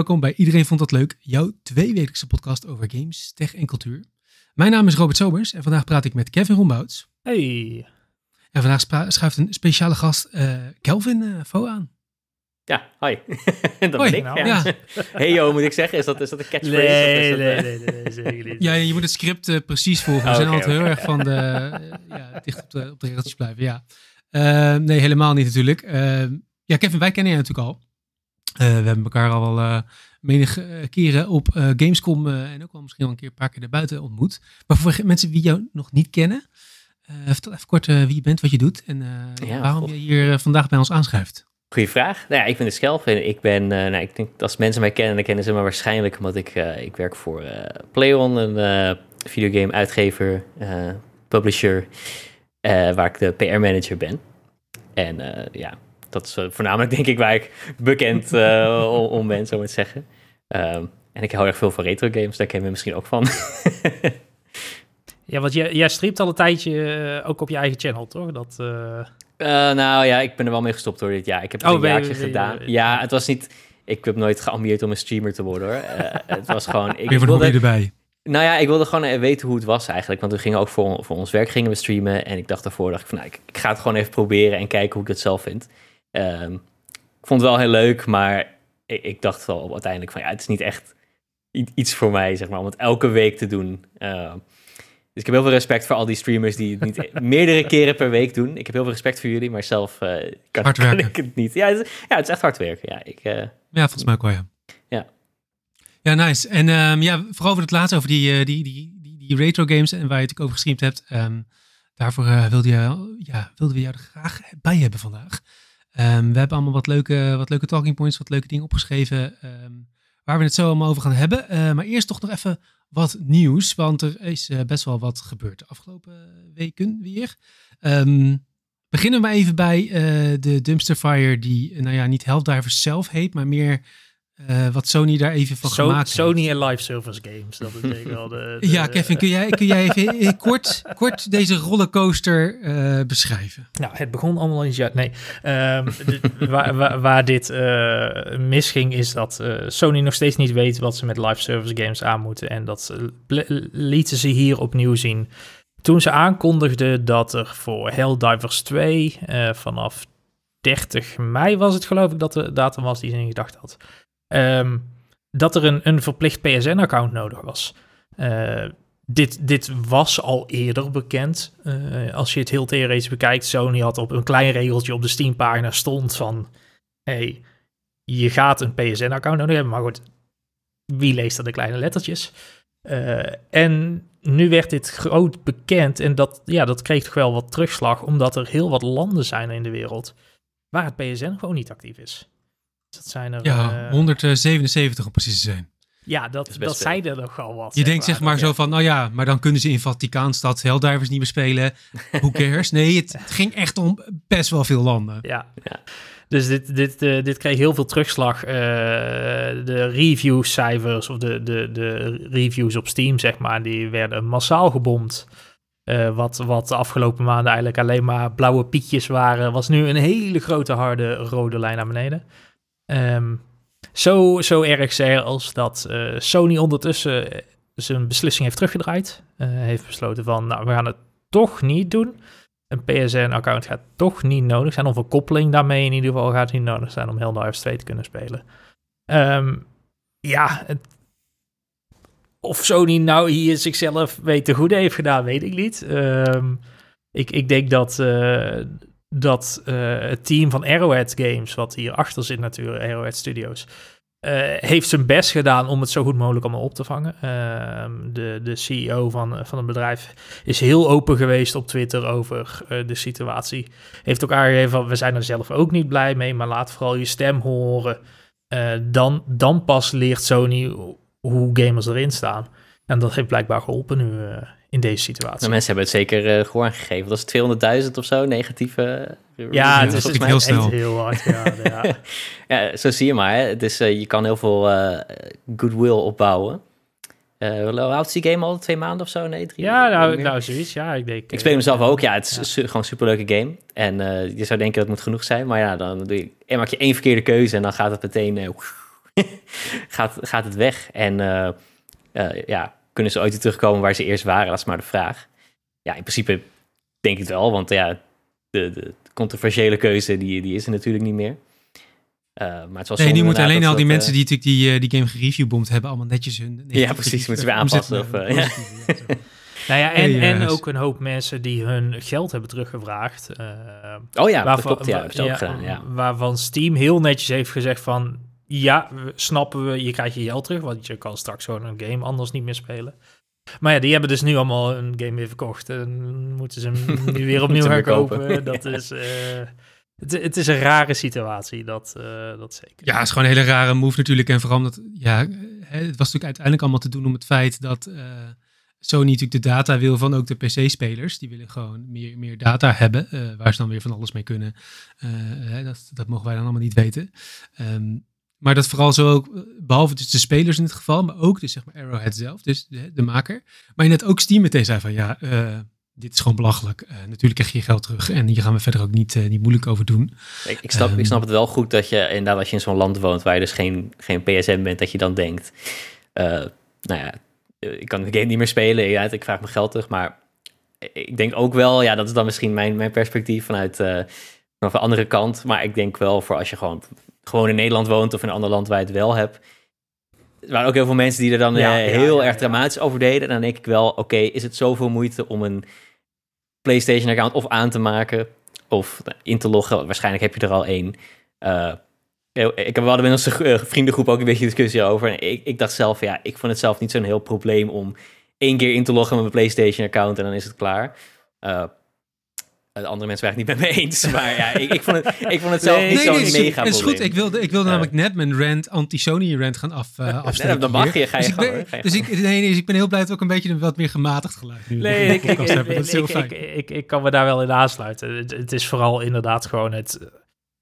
welkom bij Iedereen Vond Dat Leuk, jouw twee tweewekelijkse podcast over games, tech en cultuur. Mijn naam is Robert Sobers en vandaag praat ik met Kevin Rombouts. Hey. En vandaag schuift een speciale gast eh, Kelvin uh, aan. Ja, hi. dat Hoi. ben ik. ja. hey yo, moet ik zeggen? Is dat, is dat een catchphrase? Eh, nee, nee, nee, nee, Ja, je moet het script precies volgen. We oh, zijn altijd heel erg van de, ja, dicht op de, op de regeltjes blijven, ja. nee, helemaal niet natuurlijk. ja, Kevin, wij kennen jij natuurlijk al. Eh, we hebben elkaar al wel eh, menig eh, keren op Gamescom en ook wel misschien wel een keer een paar keer daarbuiten ontmoet. Maar voor mensen die jou nog niet kennen, vertel even kort wie je bent, wat je doet en waarom je hier vandaag bij ons aanschrijft. Goeie vraag. Nou ja, ik ben de Schelf ik ben, nou, ik denk als mensen mij kennen, dan kennen ze me waarschijnlijk, omdat ik, ik werk voor PlayOn, een videogame uitgever, publisher, waar ik de PR manager ben. En ja, dat is eh, voornamelijk denk ik waar ik bekend eh, om, ben, zou moet zeggen. Ehm, en ik hou erg veel van retro games, daar ken je misschien ook van. ja, want jij, jij streamt al een tijdje eh, ook op je eigen channel, toch? Dat... nou ja, ik ben er wel mee gestopt door dit jaar. Ik heb het oh, een jaartje gedaan. ja, het was niet... Ik heb nooit geambieerd om een streamer te worden hoor. het was gewoon... Ik wilde, erbij. Nou ja, ik wilde gewoon weten hoe het was eigenlijk. Want we gingen ook voor, voor ons werk gingen we streamen. En ik dacht daarvoor, dacht ik van... Nou, ik, ga het gewoon even proberen en kijken hoe ik het zelf vind. Ehm, ik vond het wel heel leuk, maar ik, ik, dacht wel uiteindelijk van ja, het is niet echt iets voor mij, zeg maar, om het elke week te doen. Ehm, dus ik heb heel veel respect voor al die streamers die het niet meerdere keren per week doen. Ik heb heel veel respect voor jullie, maar zelf eh, kan, ik het niet. Ja het, is, ja, het is echt hard werken. Ja, ik, eh, ja volgens mij ook wel, ja. Ja, ja nice. En ehm, ja, vooral over het laatste, over die, eh, die, die, die, die retro games en waar je ook over geschreven hebt. daarvoor wilde, ja, wilden we jou graag bij hebben vandaag. Ehm, we hebben allemaal wat leuke, wat leuke talking points, wat leuke dingen opgeschreven. Ehm, waar we het zo allemaal over gaan hebben. Eh, maar eerst toch nog even wat nieuws. Want er is eh, best wel wat gebeurd de afgelopen weken weer. Ehm, beginnen we even bij eh, de dumpster fire. Die, nou ja, niet Helpdivers zelf heet. Maar meer eh, wat Sony daar even van so, gemaakt Sony en live service games, dat is ik wel de, Ja, Kevin, kun jij, kun jij even kort, kort deze rollercoaster eh, beschrijven? Nou, het begon allemaal in ja, Nee, ehm, de, waar, waar, dit uh, misging is dat Sony nog steeds niet weet wat ze met live service games aan moeten. En dat lieten ze hier opnieuw zien. Toen ze aankondigden dat er voor Helldivers 2 vanaf 30 mei was het geloof ik dat de datum was die ze in gedachten had Ehm, dat er een, een verplicht PSN-account nodig was. Eh, dit, dit was al eerder bekend. Eh, als je het heel theoretisch bekijkt, Sony had op een klein regeltje op de Steam-pagina stond van... hey, je gaat een PSN-account nodig hebben, maar goed, wie leest dan de kleine lettertjes? Eh, en nu werd dit groot bekend en dat, ja, dat kreeg toch wel wat terugslag, omdat er heel wat landen zijn in de wereld waar het PSN gewoon niet actief is. Dat zijn er... Ja, 177 eh, om precies te zijn. Ja, dat, dat, dat er nogal wat. Je denkt zeg maar, zo van, nou ja, maar dan kunnen ze in Vaticaanstad Helldivers niet meer spelen. Who cares? Nee, het, ging echt om best wel veel landen. Ja, ja. dus dit, dit, eh, dit kreeg heel veel terugslag. Uh, de reviewcijfers of de, de, de reviews op Steam, zeg maar, die werden massaal gebomd. wat, wat de afgelopen maanden eigenlijk alleen maar blauwe piekjes waren, was nu een hele grote harde rode lijn naar beneden. Um, zo, zo erg als dat eh, Sony ondertussen eh, zijn beslissing heeft teruggedraaid. Eh, heeft besloten van, nou, we gaan het toch niet doen. Een PSN-account gaat toch niet nodig zijn. Of een koppeling daarmee in ieder geval gaat niet nodig zijn om heel naar 2 te kunnen spelen. Um, ja, het, of Sony nou hier zichzelf weten goed heeft gedaan, weet ik niet. Ehm, ik, ik denk dat, dat eh, het team van Arrowhead Games, wat hierachter zit natuurlijk, Arrowhead Studios, eh, heeft zijn best gedaan om het zo goed mogelijk allemaal op te vangen. Ehm, de, de CEO van, eh, van het bedrijf is heel open geweest op Twitter over de situatie. Heeft ook aangegeven van, we zijn er zelf ook niet blij mee, maar laat vooral je stem horen. dan, dan pas leert Sony hoe gamers erin staan. En dat heeft blijkbaar geholpen nu in deze situatie. Nou, mensen hebben het zeker uh, eh, gewoon gegeven. Dat is 200.000 of zo, negatieve eh, Ja, het is heel snel. heel hard, ja, zo zie je maar. Hè. Dus je kan heel veel goodwill opbouwen. Uh, houdt die game al twee maanden of zo? Nee, drie Ja, nou, nou zoiets. Ja, ik, denk, ik speel hem zelf ook. Ja, het is gewoon een superleuke game. En je zou denken dat moet genoeg zijn. Maar ja, dan doe je, en maak je één verkeerde keuze en dan gaat het meteen... gaat, gaat het weg. En ja, kunnen ze ooit terugkomen waar ze eerst waren? Dat is maar de vraag. Ja, in principe denk ik het wel, want ja, de, de controversiële keuze die, die is er natuurlijk niet meer. Uh, maar het was nee, nu moeten alleen al die eh, mensen die natuurlijk die, die, eh, die game gereviewboomd hebben, allemaal netjes hun. Ja, precies, moeten ze weer aanpassen. Of, ja. Nou ja, en, en ook een hoop mensen die hun geld hebben teruggevraagd. oh ja, waarvan, dat klopt, ja, ja. Waarvan Steam heel netjes heeft gezegd van ja, snappen we, je krijgt je geld terug, want je kan straks gewoon een game anders niet meer spelen. Maar ja, die hebben dus nu allemaal een game weer verkocht en moeten ze hem nu weer opnieuw herkopen. Dat is... Eh, het, het, is een rare situatie, dat, eh, dat zeker. Ja, het is gewoon een hele rare move natuurlijk. En vooral omdat, ja, het was natuurlijk uiteindelijk allemaal te doen om het feit dat uh, Sony natuurlijk de data wil van ook de PC-spelers. Die willen gewoon meer, meer data hebben, waar ze dan weer van alles mee kunnen. dat, dat mogen wij dan allemaal niet weten. Um, maar dat vooral zo ook, behalve dus de spelers in dit geval, maar ook dus zeg maar Arrowhead zelf, dus de, de maker. Maar je net ook Steam meteen zei van ja, eh, dit is gewoon belachelijk. Eh, natuurlijk krijg je je geld terug en hier gaan we verder ook niet, eh, moeilijk over doen. Ik, ik snap, ik ehm, snap het wel goed dat je inderdaad als je in zo'n land woont waar je dus geen, geen PSM bent, dat je dan denkt, nou ja, ik kan de game niet meer spelen, ja, ik vraag mijn geld terug. Maar ik denk ook wel, ja, dat is dan misschien mijn, mijn perspectief vanuit... vanaf de andere kant, maar ik denk wel voor als je gewoon gewoon in Nederland woont of in een ander land waar je het wel hebt. Er waren ook heel veel mensen die er dan eh, heel erg dramatisch over deden. En dan denk ik wel, oké, is het zoveel moeite om een PlayStation-account of aan te maken of in te loggen? Waarschijnlijk heb je er al één. Uh, ik heb wel met onze eh, vriendengroep ook een beetje discussie over. En ik, dacht zelf, ja, ik vond het zelf niet zo'n heel probleem om één keer in te loggen met mijn PlayStation-account en dan is het klaar de eh, andere mensen waren het niet met me eens. Maar ja, ik, ik, vond, het, ik vond het zelf nee, niet nee, zo'n nee, mega is, is goed. Ik wilde, ik wilde namelijk net mijn rant, anti-Sony rant gaan af, afstellen. dan mag je, ga je gewoon, ik ben, dus, ik, dus nee, dus ik ben heel blij dat we ook een beetje een wat meer gematigd geluid nee, ik, ik, Dat is heel fijn. Ik, kan me daar wel in aansluiten. het is vooral inderdaad gewoon het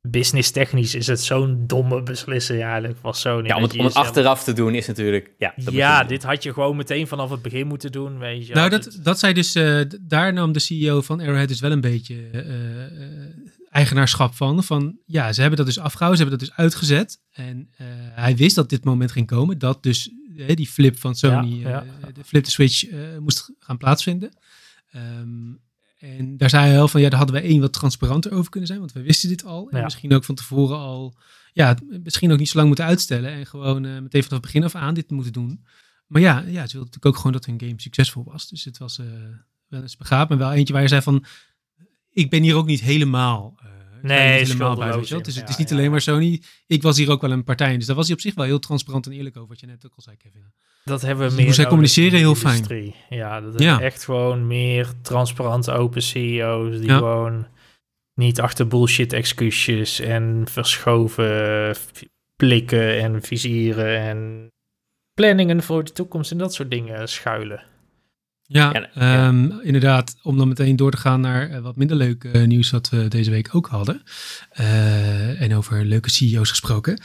business technisch is het zo'n domme beslissing eigenlijk was Sony. Ja, om het, achteraf te doen is natuurlijk... Ja, ja dit had je gewoon meteen vanaf het begin moeten doen. Weet je, nou, dat, dat zei dus... Eh, daar nam de CEO van Arrowhead dus wel een beetje eh, eh, eigenaarschap van. Van ja, ze hebben dat dus afgehouden, ze hebben dat dus uitgezet. En hij wist dat dit moment ging komen. Dat dus die flip van Sony, de flip de switch, moest gaan plaatsvinden. Ehm, en daar zei hij wel van, ja, daar hadden we één wat transparanter over kunnen zijn, want we wisten dit al. En misschien ook van tevoren al, ja, misschien ook niet zo lang moeten uitstellen en gewoon eh, meteen vanaf het begin af aan dit moeten doen. Maar ja, ja, ze wilden natuurlijk ook gewoon dat hun game succesvol was. Dus het was eh, wel eens begaafd, maar wel eentje waar je zei van, ik ben hier ook niet helemaal... Eh, nee, helemaal je Dus het is niet alleen maar Sony. Ik was hier ook wel een partij in. Dus daar was hij op zich wel heel transparant en eerlijk over, wat je net ook al zei, Kevin dat hebben we dus meer. Hoe zij communiceren heel fijn. Ja, dat ja. echt gewoon meer transparante, open CEO's die gewoon niet achter bullshit excuses en verschoven blikken en vizieren en planningen voor de toekomst en dat soort dingen schuilen. Ja, ehm, inderdaad. Om dan meteen door te gaan naar eh, wat minder leuk eh, nieuws dat we deze week ook hadden. Eh, en over leuke CEO's gesproken.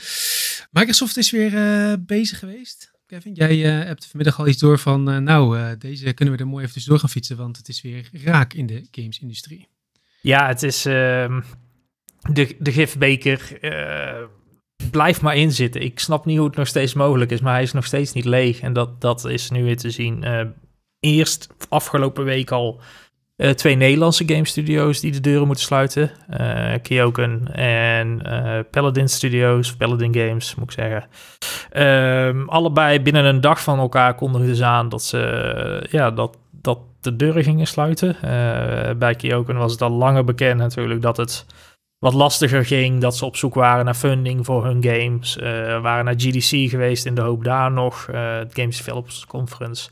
Microsoft is weer bezig geweest Kevin. Jij eh, hebt vanmiddag al iets door van, eh, nou, eh, deze kunnen we er mooi even door gaan fietsen, want het is weer raak in de gamesindustrie. Ja, het is ehm, de, de gifbeker blijf maar inzitten. Ik snap niet hoe het nog steeds mogelijk is, maar hij is nog steeds niet leeg. En dat, dat is nu weer te zien. eerst afgelopen week al eh, twee Nederlandse game studio's die de deuren moeten sluiten. Uh, en eh, Paladin Studios, Paladin Games moet ik zeggen. Ehm, allebei binnen een dag van elkaar kondigden ze aan dat ze ja, dat, dat de deuren gingen sluiten. bij Kyoken was het al langer bekend natuurlijk dat het wat lastiger ging. Dat ze op zoek waren naar funding voor hun games. waren naar GDC geweest in de hoop daar nog, Games Developers Conference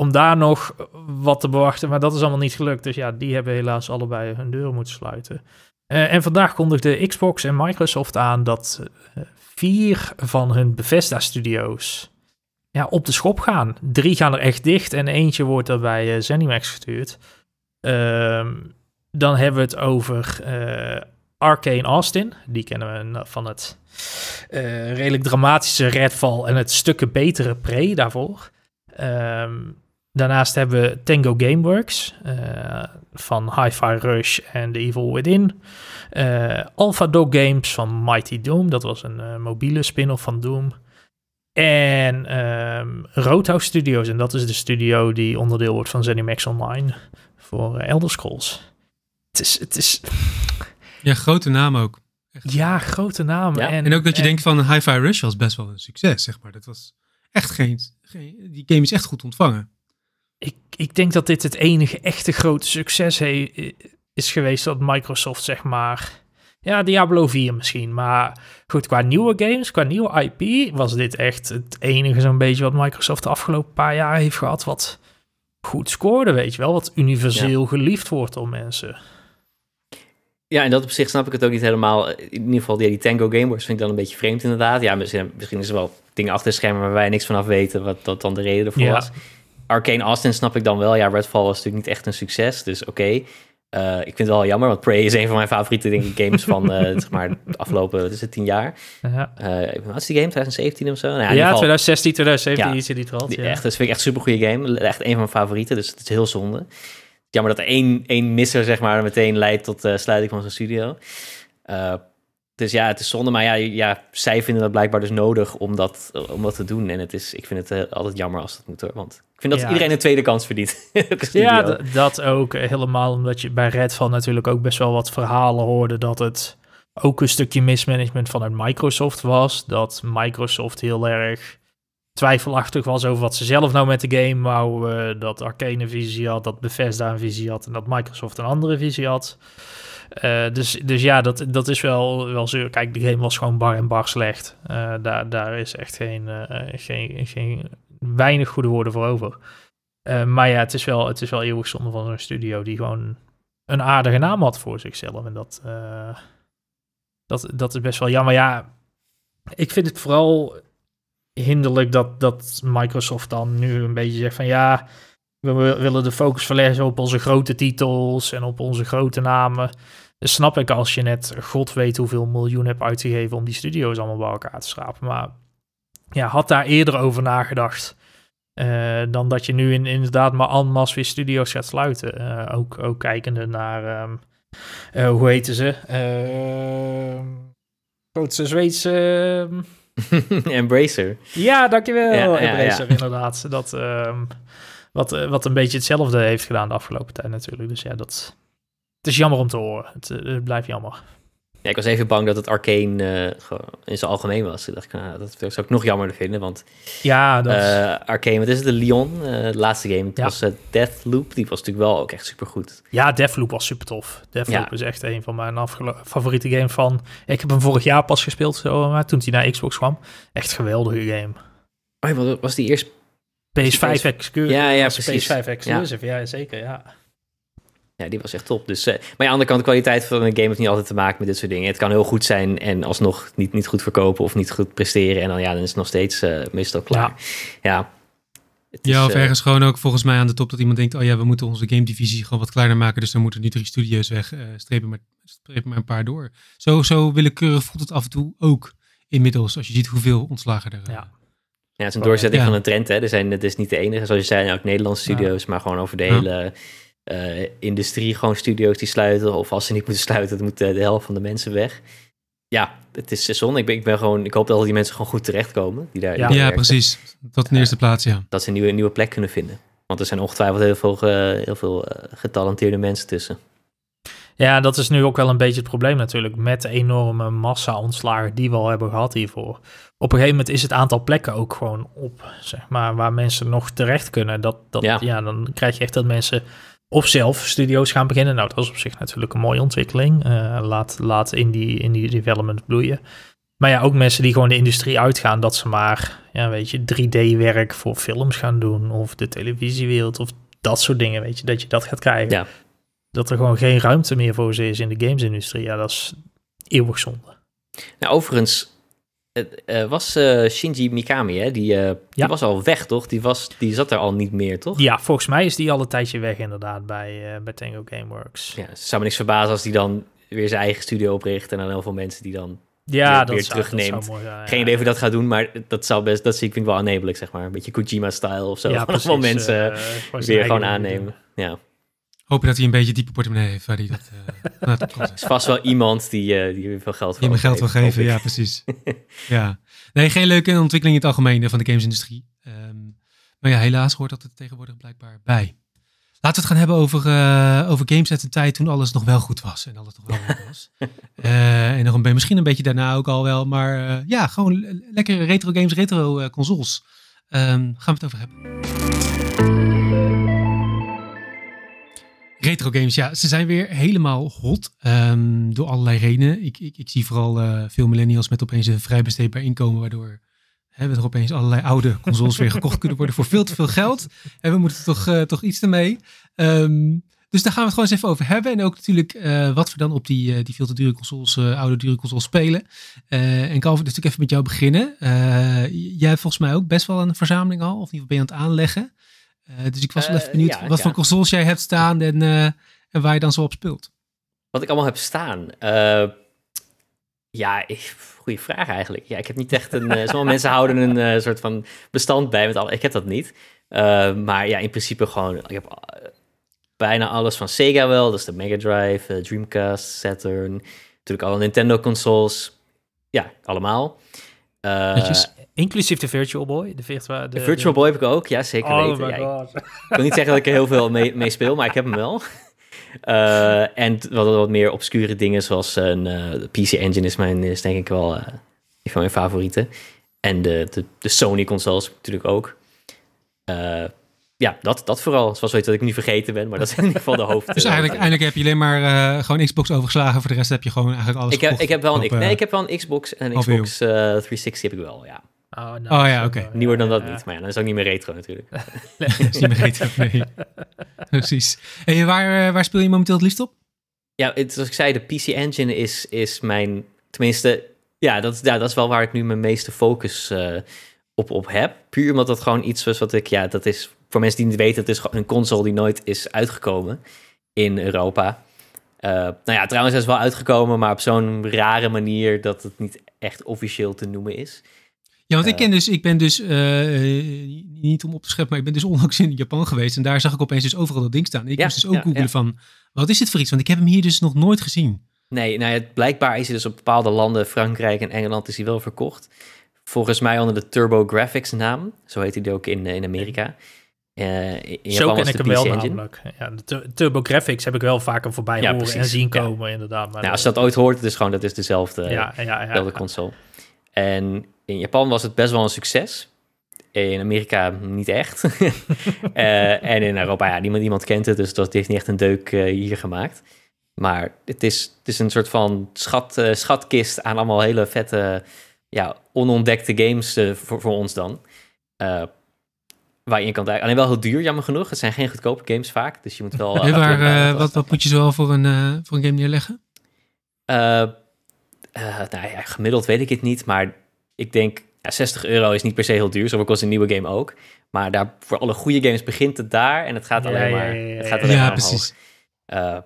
om daar nog wat te bewachten. Maar dat is allemaal niet gelukt. Dus ja, die hebben helaas allebei hun deuren moeten sluiten. Eh, en vandaag kondigde Xbox en Microsoft aan dat eh, vier van hun Bethesda-studio's ja, op de schop gaan. Drie gaan er echt dicht en eentje wordt er bij eh, Zenimax gestuurd. Ehm, dan hebben we het over Arkane Austin. Die kennen we van het redelijk dramatische Redfall en het stukken betere Prey daarvoor. Um, Daarnaast hebben we Tango Gameworks eh, van Hi-Fi Rush en The Evil Within. Uh, Alpha Dog Games van Mighty Doom, dat was een eh, mobiele spin-off van Doom. En um, Studios, en dat is de studio die onderdeel wordt van ZeniMax Online voor Elder Scrolls. Het is, het is... Ja, grote naam ook. Echt. Ja, grote naam. Ja. En, en, ook dat je denkt van Hi-Fi Rush was best wel een succes, zeg maar. Dat was echt geen... geen die game is echt goed ontvangen ik, ik denk dat dit het enige echte grote succes is geweest dat Microsoft, zeg maar. Ja, Diablo 4 misschien. Maar goed, qua nieuwe games, qua nieuwe IP, was dit echt het enige zo'n beetje wat Microsoft de afgelopen paar jaar heeft gehad. Wat goed scoorde, weet je wel. Wat universeel geliefd wordt door mensen. Ja, en dat op zich snap ik het ook niet helemaal. In ieder geval, die, Tango Gameboys vind ik dan een beetje vreemd inderdaad. Ja, misschien, misschien is er wel dingen achter de schermen waar wij niks vanaf weten, wat dat dan de reden ervoor ja. was. Arcane Austin snap ik dan wel. Ja, Redfall was natuurlijk niet echt een succes, dus oké. Eh, ik vind het wel jammer, want Prey is een van mijn favoriete games van uh, zeg maar, de afgelopen wat is het, tien jaar. Ja. Eh, wat is die game? 2017 of zo? Nou, ja, ja geval, 2016, 2017 ja, die trant. Ja. Echt, dat vind ik echt een supergoeie game. Echt een van mijn favorieten, dus het is heel zonde. Jammer dat één, één misser zeg maar, meteen leidt tot sluiting van zijn studio. Dus ja, het is zonde, maar ja, ja, zij vinden dat blijkbaar dus nodig om dat, om dat te doen. En het is, ik vind het eh, altijd jammer als dat moet hoor, want ik vind dat iedereen een tweede kans verdient. ja, dat ook eh, helemaal, omdat je bij Redfall natuurlijk ook best wel wat verhalen hoorde dat het ook een stukje mismanagement vanuit Microsoft was. Dat Microsoft heel erg twijfelachtig was over wat ze zelf nou met de game wou. Eh, dat Arcane een visie had, dat Bethesda een visie had en dat Microsoft een andere visie had. Eh, dus, dus ja, dat, dat is wel, wel zo. Kijk, de game was gewoon bar en bar slecht. Eh, daar, daar is echt geen, eh, geen, geen weinig goede woorden voor over. maar ja, het is wel, het is wel eeuwig zonde van zo'n studio die gewoon een aardige naam had voor zichzelf. En dat, dat, dat is best wel jammer. Ja, ik vind het vooral hinderlijk dat, dat Microsoft dan nu een beetje zegt van ja we willen de focus verleggen op onze grote titels en op onze grote namen. Dus snap ik als je net god weet hoeveel miljoen hebt uitgegeven om die studio's allemaal bij elkaar te schrapen. Maar ja, had daar eerder over nagedacht. Eh, dan dat je nu in, inderdaad maar anmas weer studio's gaat sluiten. Eh, ook, ook kijkende naar, ehm, eh, hoe heten ze? Ehm, grootste Zweedse... Ehm, Embracer. Ja, dankjewel. Embracer, inderdaad. Dat, wat, eh, wat een beetje hetzelfde heeft gedaan de afgelopen tijd natuurlijk. Dus ja, dat, het is jammer om te horen. Eh, het, blijft jammer. Ja, ik was even bang dat het Arcane eh, in zijn algemeen was. Ik dacht nou, dat zou ik nog jammer vinden, want... Ja, dat... Arcane, wat is het? De Lyon, de laatste game. Dat ja. was Deathloop, die was natuurlijk wel ook echt supergoed. Ja, Deathloop was super tof. Deathloop is echt een van mijn favoriete game van... Ik heb hem vorig jaar pas gespeeld, zo, maar toen hij naar Xbox kwam. Echt geweldige game. Oh, was die eerst PS5 Exclusive. Ja, ja, precies. PS5 Exclusive, ja. zeker, ja. Ja, die was echt top. Dus, eh, maar aan de andere kant, de kwaliteit van een game heeft niet altijd te maken met dit soort dingen. Het kan heel goed zijn en alsnog niet, niet goed verkopen of niet goed presteren. En dan, ja, dan is het nog steeds uh, meestal klaar. Ja. ja. is, of eh, ergens gewoon ook volgens mij aan de top dat iemand denkt... oh ja, we moeten onze game divisie gewoon wat kleiner maken... dus dan moeten nu drie studio's weg, strepen, maar, strepen maar een paar door. Zo, zo willekeurig voelt het af en toe ook inmiddels... als je ziet hoeveel ontslagen er ja. Ja, het is een doorzetting van een trend. Hè. Er zijn, het is niet de enige, zoals je zei, ook Nederlandse studio's, maar gewoon over de hele eh, industrie. Gewoon studio's die sluiten. Of als ze niet moeten sluiten, dan moet eh, de helft van de mensen weg. Ja, het is seizoen Ik, ben, ik, ben gewoon, ik hoop dat al die mensen gewoon goed terechtkomen. Die daar, ja, precies. Dat in eh, eerste plaats, ja. Dat ze een nieuwe, nieuwe plek kunnen vinden. Want er zijn ongetwijfeld heel veel, heel veel getalenteerde mensen tussen. Ja, dat is nu ook wel een beetje het probleem natuurlijk met de enorme massa ontslagen die we al hebben gehad hiervoor. Op een gegeven moment is het aantal plekken ook gewoon op, zeg maar, waar mensen nog terecht kunnen. Dat, dat, ja. dan krijg je echt dat mensen of zelf studio's gaan beginnen. Nou, dat is op zich natuurlijk een mooie ontwikkeling. Eh, laat laat in, die, in die development bloeien. Maar ja, ook mensen die gewoon de industrie uitgaan, dat ze maar, ja, weet je, 3D-werk voor films gaan doen of de televisiewereld of dat soort dingen, weet je, dat je dat gaat krijgen. Ja dat er gewoon geen ruimte meer voor ze is in de gamesindustrie. Ja, dat is eeuwig zonde. Nou, overigens uh, was eh, Shinji Mikami, hè? Die, eh, die, was al weg, toch? Die, was, die zat er al niet meer, toch? Ja, volgens mij is die al een tijdje weg inderdaad bij, bij Tango Gameworks. Ja, het zou me niks verbazen als die dan weer zijn eigen studio opricht... en dan heel veel mensen die dan ja, dat weer zou, terugneemt. Geen idee of dat gaat doen, maar dat zou best, dat zie ik vind ik wel aannemelijk, zeg maar. Een beetje Kojima-style of zo. Ja, precies, mensen weer gewoon aannemen. Ja. Hopen dat hij een beetje diepe portemonnee heeft waar hij dat uh, eh, dat is vast wel iemand die, eh, die veel geld wil geven. Die geld wil geven, ja, precies. ja. Nee, geen leuke ontwikkeling in het algemeen eh, van de gamesindustrie. Um, maar ja, helaas hoort dat er tegenwoordig blijkbaar bij. Laten we het gaan hebben over, over games uit de tijd toen alles nog wel goed was. En alles nog wel goed was. En en nog een, misschien een beetje daarna ook al wel. Maar ja, gewoon lekkere retro games, retro consoles. Ehm, gaan we het over hebben. Retro games, ja. Ze zijn weer helemaal hot. Ehm, door allerlei redenen. Ik, ik, ik zie vooral eh, veel millennials met opeens een vrij besteedbaar inkomen. Waardoor hè, er opeens allerlei oude consoles weer gekocht kunnen worden voor veel te veel geld. En we moeten toch, eh, toch iets ermee. Ehm, dus daar gaan we het gewoon eens even over hebben. En ook natuurlijk eh, wat we dan op die, die veel te dure consoles, oude dure consoles spelen. en Calvin, dus ik even met jou beginnen. jij hebt volgens mij ook best wel een verzameling al. Of niet ieder ben je aan het aanleggen. Eh, dus ik was wel eh, even benieuwd wat voor consoles jij hebt staan en, eh, en waar je dan zo op speelt. Wat ik allemaal heb staan. ja, ik, goede vraag eigenlijk. Ja, ik heb niet echt een. sommige mensen houden een soort van bestand bij met al. Ik heb dat niet. maar ja, in principe gewoon. Ik heb bijna alles van Sega wel. Dus de Mega Drive, Dreamcast, Saturn. Natuurlijk alle Nintendo consoles. Ja, allemaal. Inclusief de Virtual Boy. De, virtua, de, Virtual Boy heb ik ook, ja, zeker oh My God. ik wil niet zeggen dat ik er heel veel mee, speel, maar ik heb hem wel. Eh, en wat, wat meer obscure dingen, zoals een eh, PC Engine is, mijn, is denk ik wel eh, een van mijn favorieten. En de, de, de Sony-consoles natuurlijk ook. ja, dat, dat vooral. Zoals weet dat ik nu vergeten ben, maar dat is in ieder geval de hoofd. Dus eigenlijk, eigenlijk heb je alleen maar gewoon Xbox overgeslagen. Voor de rest heb je gewoon eigenlijk alles ik heb, ik heb wel op, nee, ik heb wel een Xbox en een Xbox 360 heb ik wel, ja. Oh, oh ja, oké. Oh, Nieuwer dan dat niet. Maar ja, dan is het ook niet meer retro natuurlijk. nee, dat is niet meer retro, Precies. En waar, eh, waar speel je momenteel het liefst op? Ja, het, zoals ik zei, de PC Engine is, is mijn... Tenminste, ja dat, ja, dat is wel waar ik nu mijn meeste focus eh, op, op heb. Puur omdat dat gewoon iets was wat ik... Ja, dat is voor mensen die niet weten, het is een console die nooit is uitgekomen in Europa. Uh, nou ja, trouwens, hij is wel uitgekomen, maar op zo'n rare manier dat het niet echt officieel te noemen is. Ja, want ik, eh. ken dus, ik ben dus, eh, eh, niet om op te scheppen, maar ik ben dus onlangs in Japan geweest. En daar zag ik opeens dus overal dat ding staan. ik moest dus ook googelen van, wat is dit voor iets? Want ik heb hem hier dus nog nooit gezien. Nee, nou het, blijkbaar is hij dus op bepaalde landen, Frankrijk en Engeland, is hij wel verkocht. Volgens mij onder de Turbo Graphics naam. Zo heet hij ook in, in Amerika. Uh, Zo ken ik hem wel namelijk. Ja, de Graphics heb ik wel vaker voorbij ja, horen en zien komen inderdaad. Maar nou, als je dat ooit hoort, het is gewoon dat is dezelfde, ja, dezelfde console. En in Japan was het best wel een succes. In Amerika niet echt. Eh, en in Europa, ja, niemand, niemand kent het, dus dat heeft niet echt een deuk eh, hier gemaakt. Maar het is, het is een soort van schat, eh, schatkist aan allemaal hele vette, ja, onontdekte games voor, voor ons dan. waar je in kan duiken. Alleen wel heel duur, jammer genoeg. Het zijn geen goedkope games vaak, dus je moet wel... waar, wat, wat moet je zoal voor een, voor een game neerleggen? nou ja, gemiddeld weet ik het niet, maar ik denk, 60 euro is niet per se heel duur, zo kost een nieuwe game ook. Maar daar, voor alle goede games begint het daar en het gaat alleen maar, ja, Het gaat alleen maar precies. Eh,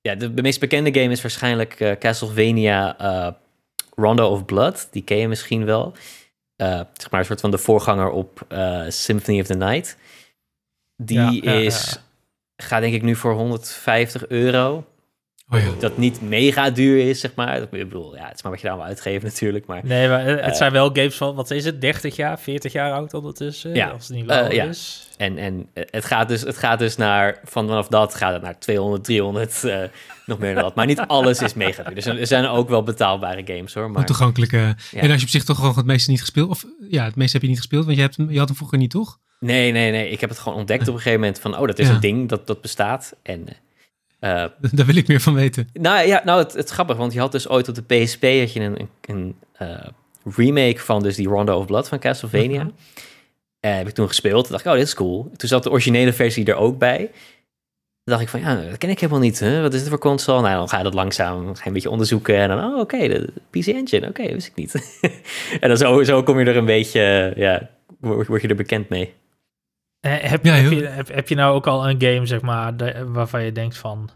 ja, de, meest bekende game is waarschijnlijk eh, Castlevania eh, Rondo of Blood. Die ken je misschien wel. zeg maar een soort van de voorganger op Symphony of the Night. Die is, gaat denk ik nu voor 150 euro. Oh dat niet mega duur is, zeg maar. Ik bedoel, ja, het is maar wat je daar wil uitgeven natuurlijk. Maar, nee, maar eh, het eh, zijn wel games van, wat is het, 30 jaar, 40 jaar oud ondertussen? Ja. Als het niet eh, ja. En, en het, gaat dus, het gaat dus naar, vanaf dat gaat het naar 200, 300, nog meer dan dat. Maar niet alles is mega duur. Dus er zijn ook wel betaalbare games hoor. Maar, toegankelijke. En als je op zich toch gewoon het meeste niet gespeeld, of ja, het meeste heb je niet gespeeld, want je, hebt, je had hem vroeger niet, toch? Nee, nee, nee. Ik heb het gewoon ontdekt op een gegeven moment van, oh, dat is een ding dat, dat bestaat. En eh, Daar wil ik meer van weten. Nou ja, nou, het, het is grappig, want je had dus ooit op de PSP had je een, een, eh, remake van dus die Rondo of Blood van Castlevania. Eh, heb ik toen gespeeld. Toen dacht ik, oh, dit is cool. Toen zat de originele versie er ook bij. Toen dacht ik van, ja, dat ken ik helemaal niet. Hè? Wat is het voor console? Nou, dan ga je dat langzaam een beetje onderzoeken. En dan, oh, oké, de PC Engine. Oké, wist ik niet. en dan zo, zo kom je er een beetje, ja, word je er bekend mee. Eh, heb, je, heb, je nou ook al een game, zeg maar, waarvan je denkt van...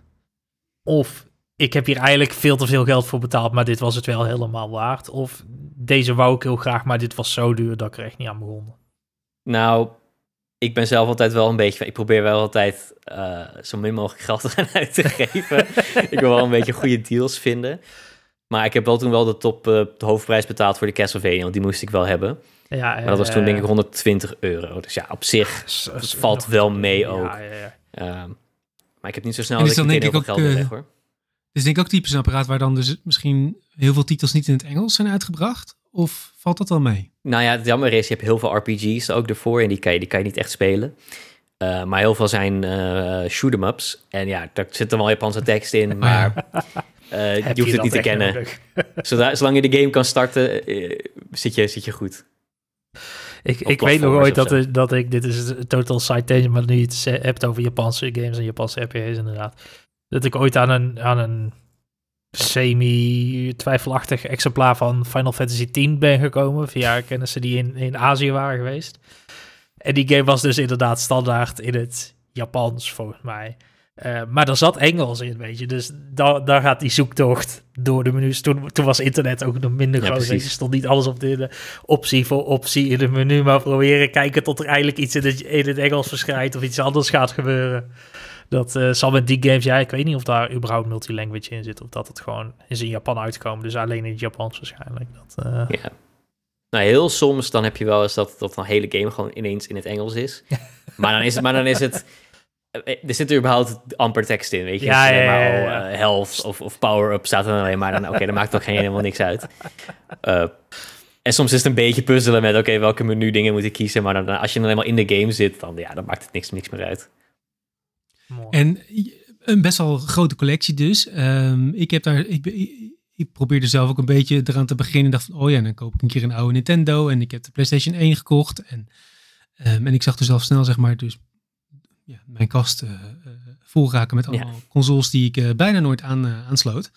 Of ik heb hier eigenlijk veel te veel geld voor betaald, maar dit was het wel helemaal waard. Of deze wou ik heel graag, maar dit was zo duur dat ik er echt niet aan begon. Nou, ik ben zelf altijd wel een beetje... Ik probeer wel altijd eh, zo min mogelijk geld te uit te geven. ik wil wel een beetje goede deals vinden. Maar ik heb wel toen wel de top eh, de hoofdprijs betaald voor de Castlevania, want die moest ik wel hebben. Ja, dat was toen denk ik 120 eh, euro. Dus ja, op zich ah, valt wel mee ook. Ehm, maar ik heb niet zo snel dat ik meteen heel veel geld eh, weg, hoor. Dus denk ik ook typisch een apparaat waar dan dus misschien heel veel titels niet in het Engels zijn uitgebracht? Of valt dat wel mee? Nou ja, het jammer is, je hebt heel veel RPG's ook ervoor en die kan je, die kan je niet echt spelen. Eh, maar heel veel zijn uh, shoot ups En ja, daar zit dan wel Japanse tekst in, oh maar je hoeft het niet te kennen. zolang je de game kan starten, zit, je, zit je goed. Ik, ik weet nog ooit dat, ik, dat ik, dit is een Total Citation, maar nu je het hebt over Japanse games en Japanse RPG's inderdaad. Dat ik ooit aan een, aan een semi-twijfelachtig exemplaar van Final Fantasy X ben gekomen. Via kennissen die in, in Azië waren geweest. En die game was dus inderdaad standaard in het Japans, volgens mij. Eh, maar dan zat Engels in, weet je. Dus daar, daar gaat die zoektocht door de menus. Toen, toen was internet ook nog minder groot. Er stond niet alles op de, optie voor optie in het menu. Maar proberen kijken tot er eigenlijk iets in het, Engels verschijnt. Of iets anders gaat gebeuren. Dat uh, zal met die games, ja, ik weet niet of daar überhaupt multilanguage in zit. Of dat het gewoon is in Japan uitkomen. Dus alleen in het Japans waarschijnlijk. Dat, eh, Ja. Nou, heel soms dan heb je wel eens dat, dat een hele game gewoon ineens in het Engels is. maar dan is het, maar dan is het eh, eh, er zit er überhaupt amper tekst in, weet je. Ja, ja, eh, of, of power-up staat er alleen maar. Dan, oké, okay, dat maakt toch geen, helemaal niks uit. en soms is het een beetje puzzelen met, oké, welke menu dingen moet ik kiezen. Maar dan, als je dan helemaal in de game zit, dan, ja, dan maakt het niks, niks meer uit. En een best wel grote collectie dus. Ehm, ik heb daar... Ik, ik probeerde zelf ook een beetje eraan te beginnen. dacht van, oh ja, dan koop ik een keer een oude Nintendo. En ik heb de PlayStation 1 gekocht. En, ehm, en ik zag er zelf snel, zeg maar, dus ja, mijn kast eh, eh, vol raken met allemaal consoles die ik eh, bijna nooit aan, aansloot.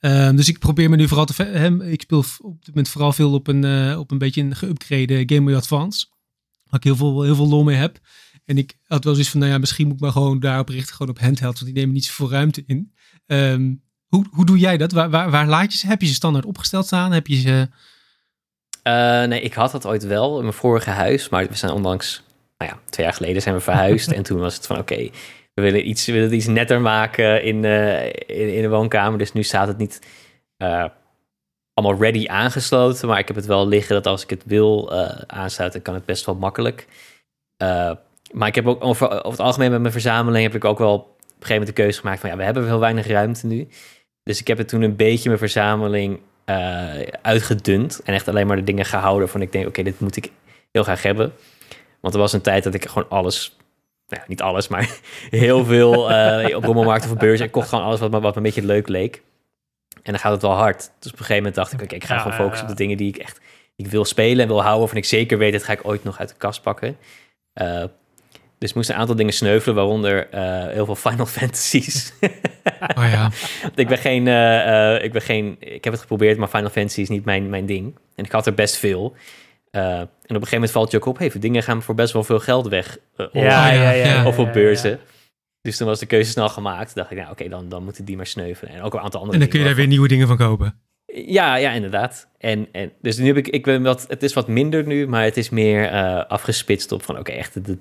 Ehm, dus ik probeer me nu vooral te. Hem, ik speel op dit moment vooral veel op een, op een beetje een geüpgrade Game Boy Advance. Waar ik heel veel, heel veel lol mee heb. En ik had wel zoiets van, nou ja, misschien moet ik maar gewoon daarop richten, gewoon op handheld, want die nemen niet zoveel ruimte in. Ehm, hoe, hoe doe jij dat? Waar, waar, waar laat je ze? Heb je ze standaard opgesteld staan? Heb je ze... nee, ik had dat ooit wel in mijn vorige huis, maar we zijn onlangs nou ja, twee jaar geleden zijn we verhuisd. en toen was het van oké, we willen iets, willen iets netter maken eh, in, in, de woonkamer. Dus nu staat het niet eh, allemaal ready aangesloten. Maar ik heb het wel liggen dat als ik het wil eh, aansluiten, kan het best wel makkelijk. maar ik heb ook over, over, het algemeen met mijn verzameling heb ik ook wel op een gegeven moment de keuze gemaakt van ja, we hebben heel weinig ruimte nu. Dus ik heb het toen een beetje mijn verzameling uitgedund. En echt alleen maar de dingen gehouden van ik denk oké, dit moet ik heel graag hebben. Want er was een tijd dat ik gewoon alles, nou, niet alles, maar heel veel uh, op rommelmarkt of beurs. Ik kocht gewoon alles wat me, wat me een beetje leuk leek. En dan gaat het wel hard. Dus op een gegeven moment dacht ik, oké, ik ga gewoon focussen op de dingen die ik echt ik wil spelen en wil houden. Of ik zeker weet, dat ga ik ooit nog uit de kast pakken. Uh, dus moest een aantal dingen sneuvelen, waaronder eh, heel veel Final Fantasies. oh ja. ik ben geen, ik ben geen, ik heb het geprobeerd, maar Final Fantasy is niet mijn, mijn ding. En ik had er best veel. Eh, en op een gegeven moment valt je ook op, hey, dingen gaan voor best wel veel geld weg. Eh, ja, ja, ja, of op beurzen. Dus toen was de keuze snel gemaakt. dacht ik, nou oké, dan, dan moeten die maar sneuvelen. En ook een aantal andere En dan kun je daar weer nieuwe dingen van kopen. Ja, ja, inderdaad. En, en dus nu heb ik, ik ben wat, het is wat minder nu, maar het is meer eh, afgespitst op van oké, echt de, de,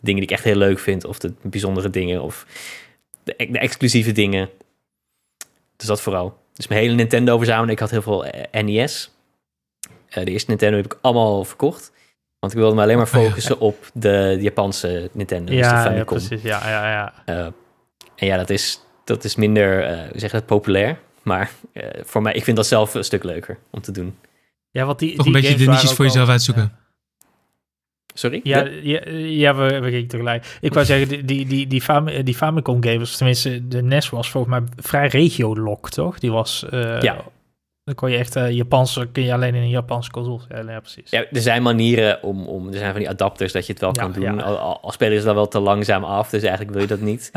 dingen die ik echt heel leuk vind, of de bijzondere dingen, of de, de exclusieve dingen. Dus dat vooral. Dus mijn hele Nintendo verzameling. Ik had heel veel NES. Eh, de eerste Nintendo heb ik allemaal verkocht. Want ik wilde me alleen maar oh, focussen op de Japanse Nintendo, ja, dus de Famicom. Ja, precies. Ja, ja, ja. Eh, en ja, dat is, dat is minder, uh, zeg dat, populair. Maar voor mij, ik vind dat zelf een stuk leuker om te doen. Ja, wat die, Toch die een beetje de niches voor jezelf uitzoeken. Sorry? Ja, ja, ja, we, we gingen tegelijk. Ik wou zeggen, die, die, die, die Famicom games, tenminste de NES was volgens mij vrij regio-lock, toch? Die was... ja dan kon je echt uh, Japanse, kun je alleen in een Japanse console Ja, precies. Ja, er zijn manieren om, om, er zijn van die adapters dat je het wel kan doen. Al, al, spelen ze dan wel te langzaam af, dus eigenlijk wil je dat niet.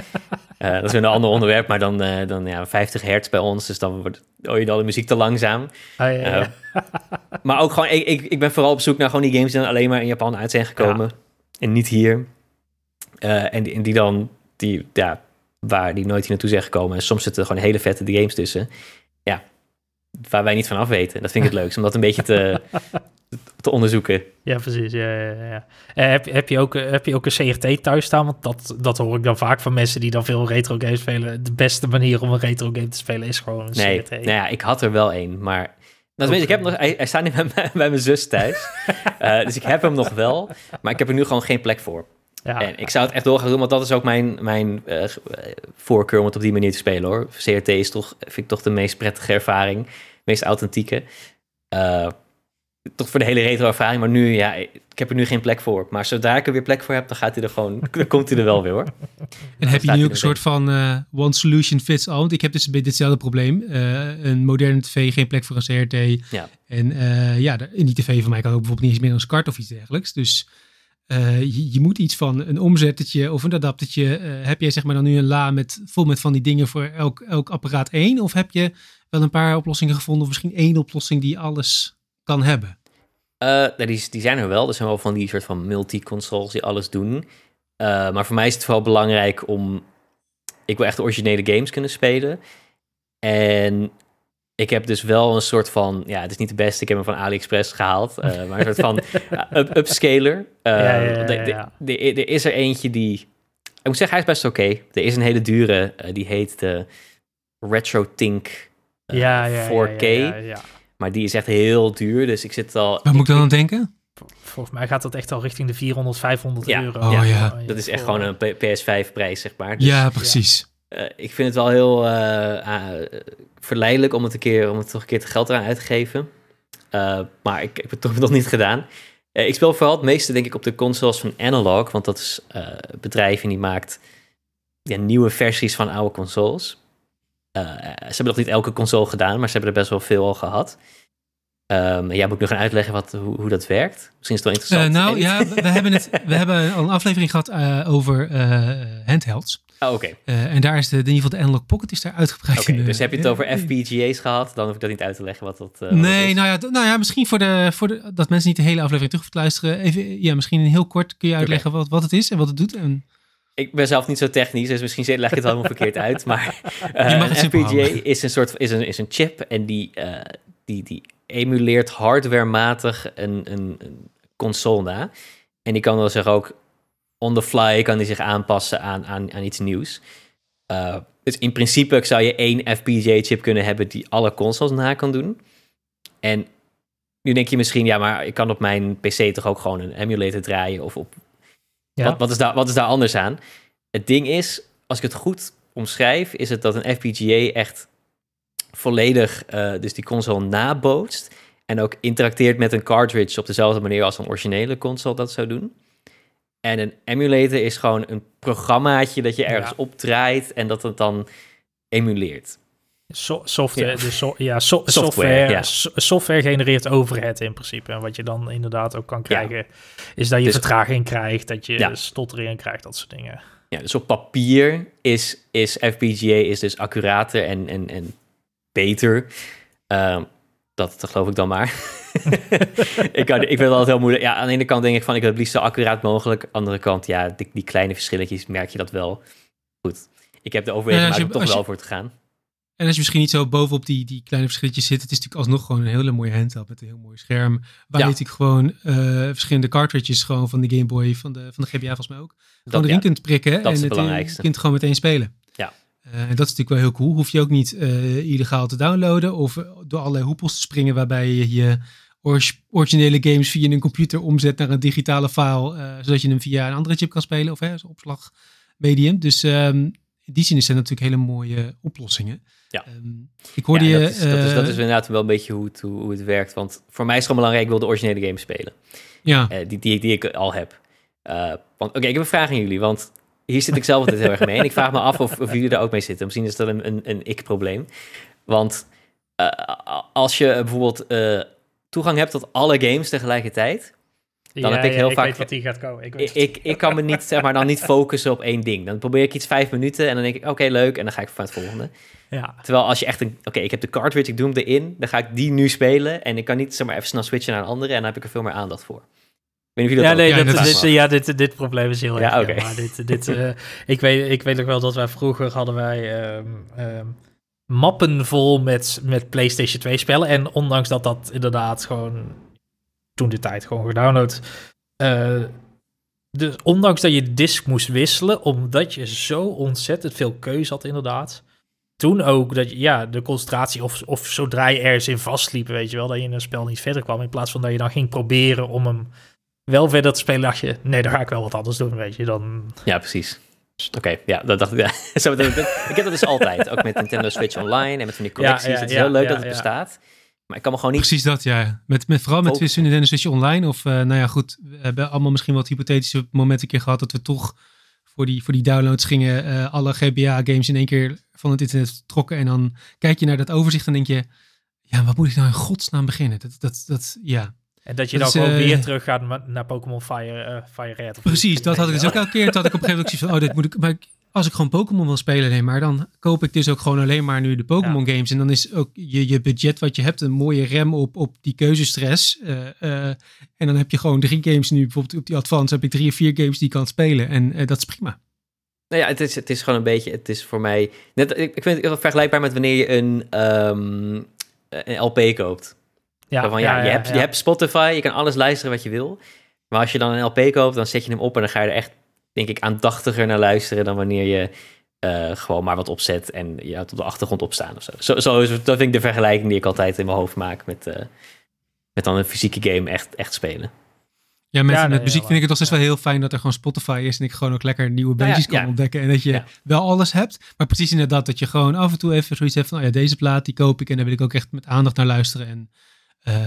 uh, dat is een ander onderwerp, maar dan, eh, dan ja, 50 hertz bij ons, dus dan wordt hoor je dan de muziek te langzaam. Ah, ja, maar ook gewoon, ik, ik, ik, ben vooral op zoek naar gewoon die games die dan alleen maar in Japan uit zijn gekomen en niet hier. en, die, en die dan, die, ja, waar die nooit hier naartoe zijn gekomen. En soms zitten er gewoon hele vette games tussen. Ja, waar wij niet van af weten. Dat vind ik het leukst, om dat een beetje te, te onderzoeken. Ja, precies. Ja, ja, ja. Eh, heb, heb, je ook, eh, heb je ook een CRT thuis staan? Want dat, dat hoor ik dan vaak van mensen die dan veel retro games spelen. De beste manier om een retro game te spelen is gewoon een nee, CRT. Nou ja, ik had er wel een, maar... Dat ik heb eh, nog, hij, staat niet bij, bij, mijn zus thuis, dus ik heb hem nog wel, maar ik heb er nu gewoon geen plek voor. Ja, en ik zou het echt doorgaan doen, want dat is ook mijn, mijn eh, eh, voorkeur om het op die manier te spelen hoor. CRT is toch, vind ik toch de meest prettige ervaring, meest authentieke. Eh, toch voor de hele retro ervaring, maar nu, ja, ik heb er nu geen plek voor. Maar zodra ik er weer plek voor heb, dan gaat hij er gewoon, dan komt hij er wel weer hoor. En heb je nu ook een soort van one solution fits all? Want ik heb dus een beetje hetzelfde probleem. een moderne tv, geen plek voor een CRT. Ja. En ja, in die tv van mij kan ook bijvoorbeeld niet eens meer een SCART of iets dergelijks. Dus eh, je, moet iets van een omzettertje of een adaptertje. Eh, heb jij zeg maar dan nu een la met, vol met van die dingen voor elk, elk apparaat één? Of heb je wel een paar oplossingen gevonden of misschien één oplossing die alles kan hebben? Uh, die, die, zijn er wel. Er zijn wel van die soort van multi-consoles die alles doen. maar voor mij is het vooral belangrijk om... Ik wil echt originele games kunnen spelen. En ik heb dus wel een soort van, ja, het is niet de beste, ik heb hem van AliExpress gehaald, eh, maar een soort van eh, up upscaler. Eh, ja, er is er eentje die, ik moet zeggen, hij is best oké. Er is een hele dure, die heet de RetroTink 4K, maar die is echt heel duur, dus ik zit al... Wat moet ik dan aan denken? Volgens mij gaat dat echt al richting de 400, 500 euro. Oh, ja. dat is echt gewoon een PS5 prijs, zeg maar. Dus, ja, precies. ik vind het wel heel ah, verleidelijk om het, een keer, om het toch een keer te geld eraan uit te geven. Eh, maar ik, ik heb het toch nog niet gedaan. Eh, ik speel vooral het meeste denk ik op de consoles van Analog. Want dat is een eh, bedrijf en die maakt ja, nieuwe versies van oude consoles. ze hebben nog niet elke console gedaan, maar ze hebben er best wel veel al gehad. Um, ehm, jij moet nog gaan uitleggen wat, hoe, hoe, dat werkt. Misschien is het wel interessant. nou ja, we, hebben het, we hebben al een aflevering gehad over handhelds. Oh, oké. Eh, en daar is de, in ieder geval de Analog Pocket is daar uitgebreid. Oké, dus heb je het over FPGA's gehad? Dan hoef ik dat niet uit te leggen wat dat eh, Nee, nou, ja, nou ja, misschien voor de, voor de, dat mensen niet de hele aflevering terug hoeven te luisteren. Even, ja, misschien heel kort kun je uitleggen wat, wat het is en wat het doet. En... Ik ben zelf niet zo technisch, dus misschien leg ik het helemaal verkeerd uit. Maar uh, een FPGA is een soort is een, is een chip en die, eh, die, die emuleert hardwarematig een, een, een console na. En die kan dan zich ook on the fly kan die zich aanpassen aan, aan, aan iets nieuws. Eh, dus in principe zou je één FPGA-chip kunnen hebben die alle consoles na kan doen. En nu denk je misschien, ja, maar ik kan op mijn PC toch ook gewoon een emulator draaien of op. Ja. Wat, wat, is daar, wat is daar anders aan? Het ding is, als ik het goed omschrijf, is het dat een FPGA echt volledig eh, dus die console nabootst. En ook interacteert met een cartridge op dezelfde manier als een originele console dat zou doen. En een emulator is gewoon een programmaatje dat je ergens op opdraait en dat het dan emuleert. software, ja. ja, software, software, genereert overhead in principe. En wat je dan inderdaad ook kan krijgen, is dat je dus- vertraging krijgt, dat je stottering krijgt, dat soort dingen. Ja, dus op papier is, is FPGA is dus accurater en, en, en beter. Ehm, dat geloof ik dan maar. ik, ik vind het altijd heel moeilijk. Ja, aan de ene kant denk ik van ik wil het liefst zo accuraat mogelijk. Aan de andere kant, ja, die, die kleine verschilletjes merk je dat wel. Goed, ik heb de overweging maar je toch wel voor te gaan. En als je misschien niet zo bovenop die, die kleine verschilletjes zit, het is natuurlijk alsnog gewoon een hele mooie handheld met een heel mooi scherm. Waar je natuurlijk gewoon eh, verschillende cartridges gewoon van de Game Boy, van de, van de GBA volgens mij ook, gewoon erin kunt prikken. en het, het, eh, kunt gewoon meteen spelen. Eh, dat is natuurlijk wel heel cool. Hoef je ook niet eh, illegaal te downloaden of eh, door allerlei hoepels te springen waarbij je je originele games via een computer omzet naar een digitale file, zodat je hem via een andere chip kan spelen of hè, als opslagmedium. Dus ehm, in die zin zijn natuurlijk hele mooie oplossingen. Ja. Ehm, ik hoorde dat je. Is, dat, is, dat, is, inderdaad wel een beetje hoe het, hoe het werkt. Want voor mij is het gewoon belangrijk, ik wil de originele game spelen. Ja. die, die, die ik al heb. Oké, ik heb een vraag aan jullie. Want hier zit ik zelf altijd heel erg mee. En ik vraag me af of, jullie daar ook mee zitten. Misschien is dat een, een, een ik-probleem. Want eh, als je bijvoorbeeld eh, toegang hebt tot alle games tegelijkertijd. Dan heb ik heel vaak. Ik weet die gaat komen. Ik, ik, ik, kan me niet, zeg maar, dan niet focussen op één ding. Dan probeer ik iets vijf minuten en dan denk ik, oké, leuk. En dan ga ik van het volgende. Ja. Terwijl als je echt een, oké, ik heb de cartridge, ik doe hem erin. Dan ga ik die nu spelen. En ik kan niet, zeg maar, even snel switchen naar een andere. En dan heb ik er veel meer aandacht voor ja, nee, dit, ja, dit, dit probleem is heel erg. maar dit, dit, eh, ik, weet, ik weet ook wel dat wij vroeger hadden wij um, mappen vol met, met PlayStation 2 spellen. En ondanks dat dat inderdaad gewoon toen de tijd gewoon gedownload. Eh, dus ondanks dat je disc moest wisselen, omdat je zo ontzettend veel keuze had inderdaad. Toen ook dat je, ja, de concentratie, of, of zodra je ergens in vastliep, weet je wel, dat je in een spel niet verder kwam. In plaats van dat je dan ging proberen om hem wel weer dat je. Nee, dan ga ik wel wat anders doen, weet je. Dan... Ja, precies. Oké, ja, dat dacht ik. Zo, ik heb dat dus altijd. Ook met Nintendo Switch Online en met van die collecties. het is heel leuk dat het bestaat. Maar ik kan me gewoon niet. Precies dat, ja. Met, met, vooral met Twitch Nintendo Switch Online. Of, eh, nou ja, goed. We hebben allemaal misschien wat hypothetische momenten een keer gehad. dat we toch voor die, voor die downloads gingen. Eh, alle GBA-games in één keer van het internet trokken. En dan kijk je naar dat overzicht en denk je. Ja, wat moet ik nou in godsnaam beginnen? Dat, dat, dat ja. En dat je dus, dan gewoon weer eh, terug gaat naar Pokémon Fire, uh, Fire Red. Precies, dat had ik dus ook al keer. Dat ik op een gegeven moment zoiets van, oh, dit moet ik... Maar als ik gewoon Pokémon wil spelen nee, maar, dan koop ik dus ook gewoon alleen maar nu de Pokémon games. En dan is ook je, je budget wat je hebt een mooie rem op, op die keuzestress. Eh, en dan heb je gewoon drie games nu. Bijvoorbeeld op die Advance heb ik drie of vier games die kan spelen. En dat is prima. Nou ja, het is, het is gewoon een beetje, het is voor mij... Net, ik, ik vind het vergelijkbaar met wanneer je een, ehm, een LP koopt. Ja, van, ja, je, hebt, je hebt Spotify, je kan alles luisteren wat je wil. Maar als je dan een LP koopt, dan zet je hem op en dan ga je er echt, denk ik, aandachtiger naar luisteren dan wanneer je eh, gewoon maar wat opzet en je hebt op de achtergrond opstaan of zo. Zo, zo is, dat vind ik de vergelijking die ik altijd in mijn hoofd maak met, eh, met dan een fysieke game echt, echt spelen. Ja, met, met muziek vind ik het toch steeds wel heel fijn dat er gewoon Spotify is en ik gewoon ook lekker nieuwe bandjes kan ontdekken. En dat je wel alles hebt, maar precies inderdaad dat je gewoon af en toe even zoiets hebt van, oh ja, deze plaat die koop ik en daar wil ik ook echt met aandacht naar luisteren. En eh,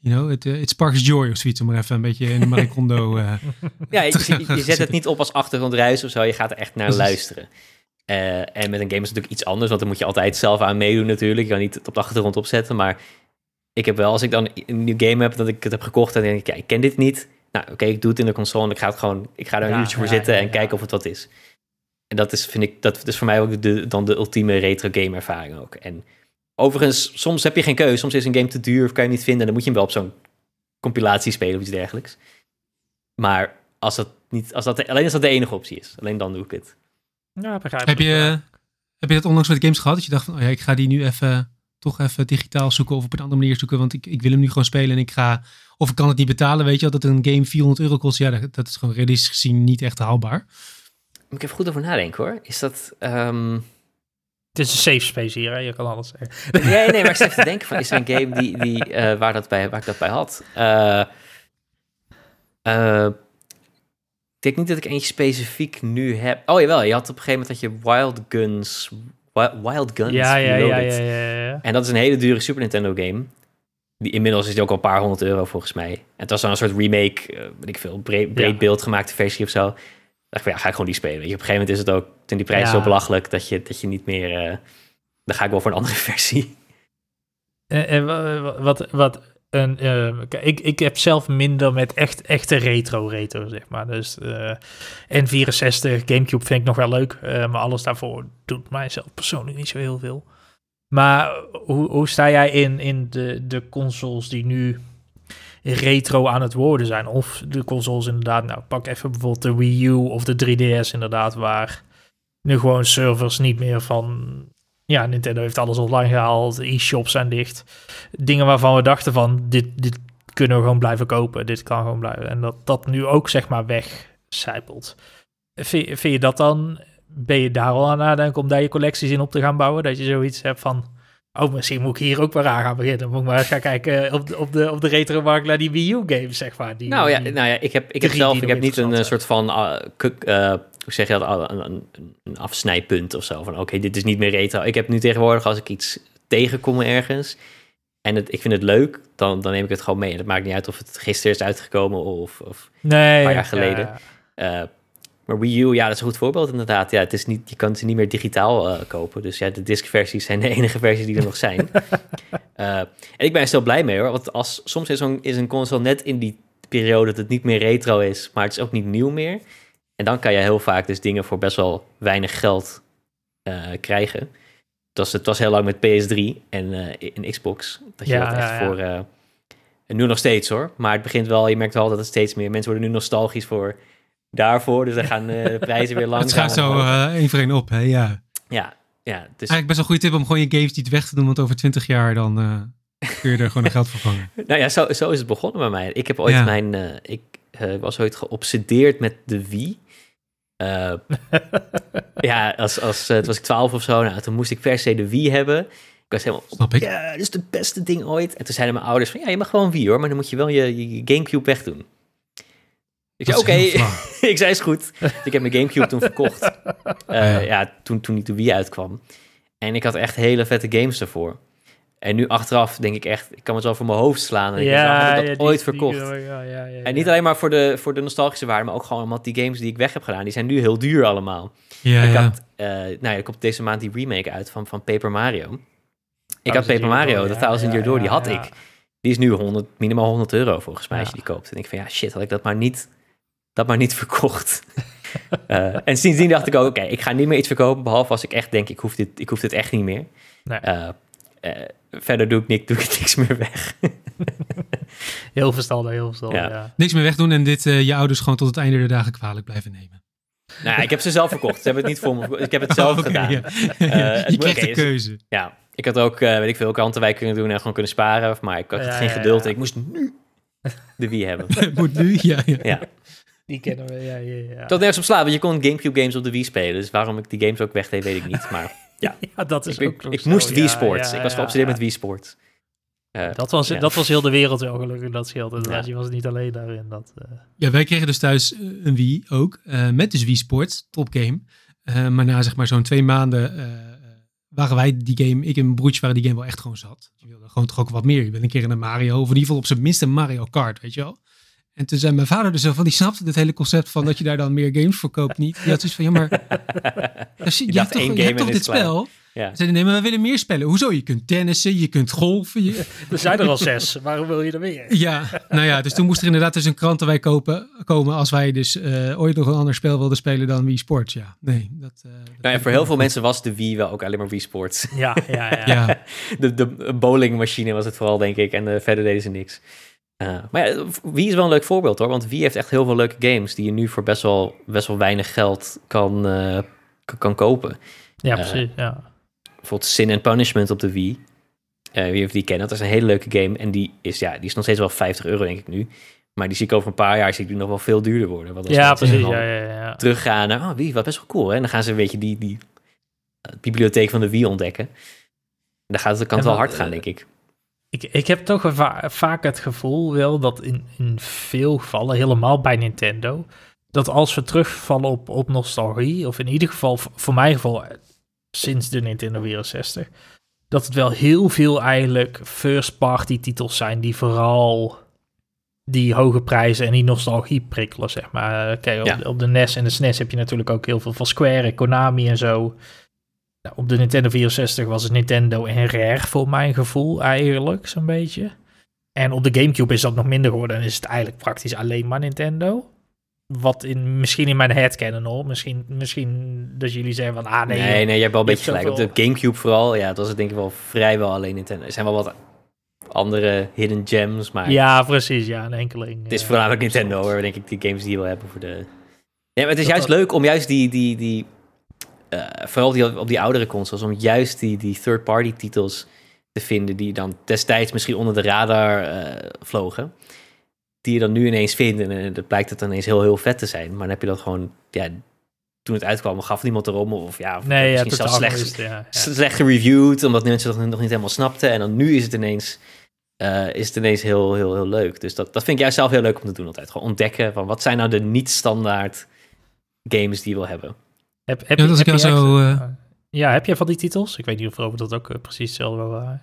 you know, eh, it, sparks joy of zoiets, om maar even een beetje in Marie Kondo... Eh, ja, je, zet het niet op als achtergrondruis of zo, je gaat er echt naar luisteren. en met een game is het natuurlijk iets anders, want dan moet je altijd zelf aan meedoen natuurlijk. Je kan niet het op de achtergrond opzetten, maar ik heb wel, als ik dan een nieuw game heb, dat ik het heb gekocht en denk ik, ja, ik ken dit niet. Nou, oké, ik doe het in de console en ik ga het gewoon, ik ga daar een ja, uurtje voor zitten en kijken of het wat is. En dat is, vind ik, dat is voor mij ook de, dan de ultieme retro game ervaring ook. En Overigens, soms heb je geen keuze. Soms is een game te duur of kan je niet vinden. Dan moet je hem wel op zo'n compilatie spelen of iets dergelijks. Maar als dat niet, als dat, alleen als dat de enige optie is, alleen dan doe ik het. Ja, begrijp heb, je, heb je dat onlangs met games gehad? Dat je dacht van, oh ja, ik ga die nu even toch even digitaal zoeken of op een andere manier zoeken. Want ik, ik wil hem nu gewoon spelen en ik ga. Of ik kan het niet betalen. Weet je wel, dat een game 400 euro kost. Ja, dat, is gewoon realistisch gezien niet echt haalbaar. Moet ik even goed over nadenken hoor. Is dat. Ehm, het is een safe space hier, hè? je kan alles zeggen. Nee, nee, maar ik zit te denken van, is er een game die, die, eh, waar, dat bij, waar ik dat bij had? Eh, eh, ik denk niet dat ik eentje specifiek nu heb. Oh jawel, je had op een gegeven moment dat je Wild Guns... Wild Guns ja, ja, ja, ja, En dat is een hele dure Super Nintendo game. Die, inmiddels is die ook al een paar honderd euro volgens mij. En het was dan een soort remake, weet ik veel, breed, beeld gemaakte versie of zo. Dacht ik van, ja, ga ik gewoon die spelen. Weet je, op een gegeven moment is het ook en die prijs ja. zo belachelijk dat je, dat je niet meer. Eh, dan ga ik wel voor een andere versie. En, eh, en eh, wat, wat een, ik, ik heb zelf minder met echt, echte retro retro, zeg maar. Dus N64, Gamecube vind ik nog wel leuk. maar alles daarvoor doet mijzelf persoonlijk niet zo heel veel. Maar hoe, hoe sta jij in, in de, de consoles die nu retro aan het worden zijn. Of de consoles inderdaad, nou pak even bijvoorbeeld de Wii U of de 3DS inderdaad, waar nu gewoon servers niet meer van... Ja, Nintendo heeft alles online gehaald, e-shops zijn dicht. Dingen waarvan we dachten van, dit, dit kunnen we gewoon blijven kopen. Dit kan gewoon blijven. En dat dat nu ook zeg maar wegcijpelt. Vind, vind je dat dan, ben je daar al aan nadenken om daar je collecties in op te gaan bouwen? Dat je zoiets hebt van... Oh, misschien moet ik hier ook maar aan gaan beginnen. Moet ik maar gaan kijken op de, op de, op de retromarkt naar die Wii U-games, zeg maar. Die, nou, ja, nou ja, ik heb, ik heb zelf ik heb niet een eh, soort van ik zeg je dat, een, een afsnijpunt of zo. Van oké, dit is niet meer retro. Ik heb nu tegenwoordig, als ik iets tegenkom ergens en het, ik vind het leuk, dan, dan neem ik het gewoon mee. En het maakt niet uit of het gisteren is uitgekomen of, of nee, een paar jaar geleden. Eh, maar Wii U, ja, dat is een goed voorbeeld inderdaad. Ja, het is niet, je kan ze niet meer digitaal eh, kopen. Dus ja, de discversies zijn de enige versies die er nog zijn. Eh, en ik ben er zo blij mee hoor. Want als, soms is, is een console net in die periode dat het niet meer retro is, maar het is ook niet nieuw meer. En dan kan je heel vaak dus dingen voor best wel weinig geld eh, krijgen. Het was, het was heel lang met PS3 en in eh, Xbox. Dat je ja, dat echt voor... En eh, nu nog steeds hoor. Maar het begint wel, je merkt wel dat het steeds meer... Mensen worden nu nostalgisch voor daarvoor. Dus dan gaan de prijzen weer lang. Het gaat zo één voor één op, hè? Ja. Ja, ja, dus... Eigenlijk best wel een goede tip om gewoon je games niet weg te doen, want over twintig jaar dan uh, kun je er gewoon geld voor vangen. nou ja, zo, zo is het begonnen bij mij. Ik heb ooit mijn, ik was ooit geobsedeerd met de Wii. Eh, ja, als, als, eh, toen was ik twaalf of zo. Nou, toen moest ik per se de Wii hebben. Ik was helemaal, ja, dat is het beste ding ooit. En toen zeiden mijn ouders van, ja, je mag gewoon Wii hoor, maar dan moet je wel je, Gamecube wegdoen. Ik zei, oké, ik zei, is goed. ik heb mijn Gamecube toen verkocht. ja. Eh, ja, toen, toen die de Wii uitkwam. En ik had echt hele vette games daarvoor. En nu achteraf denk ik echt, ik kan het wel voor mijn hoofd slaan. En ja, nou, ik heb dat ooit verkocht. ja, en niet alleen maar voor de, voor de nostalgische waarde, maar ook gewoon omdat die games die ik weg heb gedaan, die zijn nu heel duur allemaal. Ja, ik had, uh, nou ja, er deze maand die remake uit van, van Paper Mario. Ik oh, had Paper Mario, dat de Thousand Year Door, die had ik. Die is nu 100, minimaal 100 euro volgens mij als je die koopt. En ik van ja, shit, had ik dat maar niet, dat maar niet verkocht. Eh, en sindsdien dacht ik ook, oké, ik ga niet meer iets verkopen, behalve als ik echt denk, ik hoef dit, ik hoef dit echt niet meer. Nee. Eh, verder doe ik niks, doe ik niks meer weg. heel verstandig, heel verstandig, ja. Niks meer wegdoen en dit eh, je ouders gewoon tot het einde der dagen kwalijk blijven nemen. Nou, ik heb ze zelf verkocht. Ze hebben het niet voor me Ik heb het zelf gedaan. Ja. Uh, je krijgt de keuze. ja, ik had ook, uh, weet ik veel, krantenwijk kunnen doen en gewoon kunnen sparen. Maar ik had geen geduld. Ik moest nu de Wii hebben. Moet nu, ja. ja. Die kennen we, ja, ja, ja. Tot nergens op slaan, want je kon Gamecube games op de Wii spelen. Dus waarom ik die games ook wegdeed, weet ik niet. Maar Ja, dat is ik, ook ik, moest Wii Sports. ik was geobsedeerd met Wii Sports. Eh, dat, was, dat was heel de wereld wel gelukkig, dat scheelde. dat je was niet alleen daarin. Dat, eh. Ja, wij kregen dus thuis eh, een Wii ook. met dus Wii Sports, top game. maar na zeg maar zo'n twee maanden waren wij die game, ik en mijn broertje waren die game wel echt gewoon zat. Je wilde gewoon toch ook wat meer. Je bent een keer in een Mario, of in ieder geval op zijn minst een Mario Kart, weet je wel. En toen zei mijn vader dus zo van, die snapte het hele concept van dat je daar dan meer games voor koopt niet. Die had dus van, ja maar, als je, je, hebt toch, je, toch, dit spel? Zeiden, nee, maar we willen meer spellen. Hoezo? Je kunt tennissen, je kunt golven. er zijn er al zes, waarom wil je er meer? ja, nou ja, dus toen moest er inderdaad dus een krantenwijk kopen, komen als wij dus eh, ooit nog een ander spel wilden spelen dan Wii Sports. Ja, nee. Dat, uh, voor heel veel mensen was de Wii wel ook alleen maar Wii Sports. ja, ja, ja. de, de bowlingmachine was het vooral, denk ik, en eh, verder deden ze niks. Eh, maar ja, wie is wel een leuk voorbeeld hoor. Want wie heeft echt heel veel leuke games die je nu voor best wel, best wel weinig geld kan, eh, kan kopen. Ja, eh, precies. Uh, ja. Bijvoorbeeld Sin and Punishment op de Wii. wie heeft die kennen? Dat is een hele leuke game. En die is, ja, die is nog steeds wel 50 euro, denk ik nu. Maar die zie ik over een paar jaar zie ik die nog wel veel duurder worden. Want ja, precies. Ja, ja, ja. Teruggaan naar, oh, Wii, wat best wel cool. Hè? En dan gaan ze een beetje die, die bibliotheek van de Wii ontdekken. En dan gaat het, kan het wel hard gaan, denk ik. Ik, ik heb toch vaak het gevoel wel dat in, in veel gevallen, helemaal bij Nintendo, dat als we terugvallen op, op nostalgie, of in ieder geval voor mijn geval eh, sinds de Nintendo 64, dat het wel heel veel eigenlijk first-party titels zijn die vooral die hoge prijzen en die nostalgie prikkelen, zeg maar. Kijk, op, op, de NES en de SNES e heb je natuurlijk ook heel veel van Square en Konami en zo. Nou, op de Nintendo 64 was het Nintendo en Rare voor mijn gevoel eigenlijk, zo'n beetje. En op de Gamecube is dat nog minder geworden en is het eigenlijk praktisch alleen maar Nintendo. Wat in, misschien in mijn head al misschien, misschien dat jullie zeggen van, ah nee. Nee, nee, je hebt wel een beetje gelijk. Op de Gamecube vooral, ja, dat was het denk ik wel vrijwel alleen Nintendo. Er zijn wel wat andere hidden gems, maar... Ja, precies, ja, een enkeling. Het is eh, voornamelijk ook Nintendo, hoor, denk ik, die games die we hebben voor de... Nee, maar het is juist leuk om juist die, die, die eh, vooral op die, op die oudere consoles, om juist die, die third-party titels te vinden die dan destijds misschien onder de radar eh, vlogen. Die je dan nu ineens vindt en uh, dat blijkt het dan ineens heel, heel vet te zijn. Maar dan heb je dat gewoon, ja, toen het uitkwam gaf niemand erom. Of ja, of nee, misschien zelfs slecht, ja, ja. slecht gereviewd, omdat mensen dat nog niet helemaal snapten. En dan nu is het ineens... is het ineens heel, heel, heel leuk. Dus dat, dat vind ik zelf heel leuk om te doen altijd. Gewoon ontdekken van wat zijn nou de niet-standaard games die je wil hebben. Heb, ja, dat heb je zo... Eh, ah. ja, heb je van die titels? Ik weet niet of Robert dat ook eh, precies hetzelfde waren.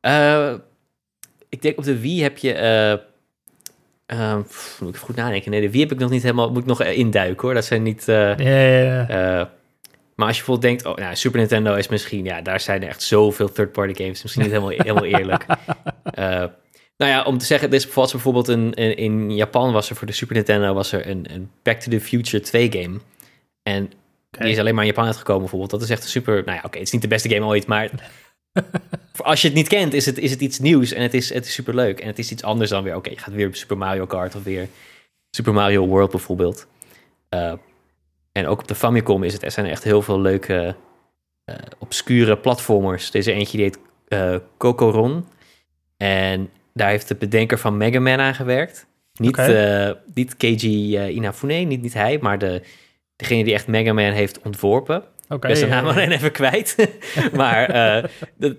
Eh, ik denk op de Wii heb je... Ehm, moet ik goed nadenken. Nee, de wie heb ik nog niet helemaal. Moet ik nog induiken hoor. Dat zijn niet. maar als je bijvoorbeeld denkt, oh, nou, Super Nintendo is misschien, ja, daar zijn echt zoveel third-party games. Misschien niet helemaal, helemaal eerlijk. nou ja, om te zeggen, dit is bijvoorbeeld een, in Japan was er voor de Super Nintendo was er een, een Back to the Future 2 game. En die is alleen maar in Japan uitgekomen bijvoorbeeld. Dat is echt een super... Nou ja, oké, het is niet de beste game ooit, maar... als je het niet kent, is het, is het iets nieuws en het is, het is super leuk. En het is iets anders dan weer... Oké, je gaat weer Super Mario Kart of weer Super Mario World bijvoorbeeld. Eh, en ook op de Famicom is het, er zijn echt heel veel leuke... Uh, obscure platformers. Deze eentje heet uh, eh, Cocoron. En daar heeft de bedenker van Mega Man aan gewerkt. Niet, okay. niet Keiji Inafune, niet, niet hij, maar de degene die echt Mega Man heeft ontworpen. Oké. Okay, zijn naam alleen even kwijt. maar eh,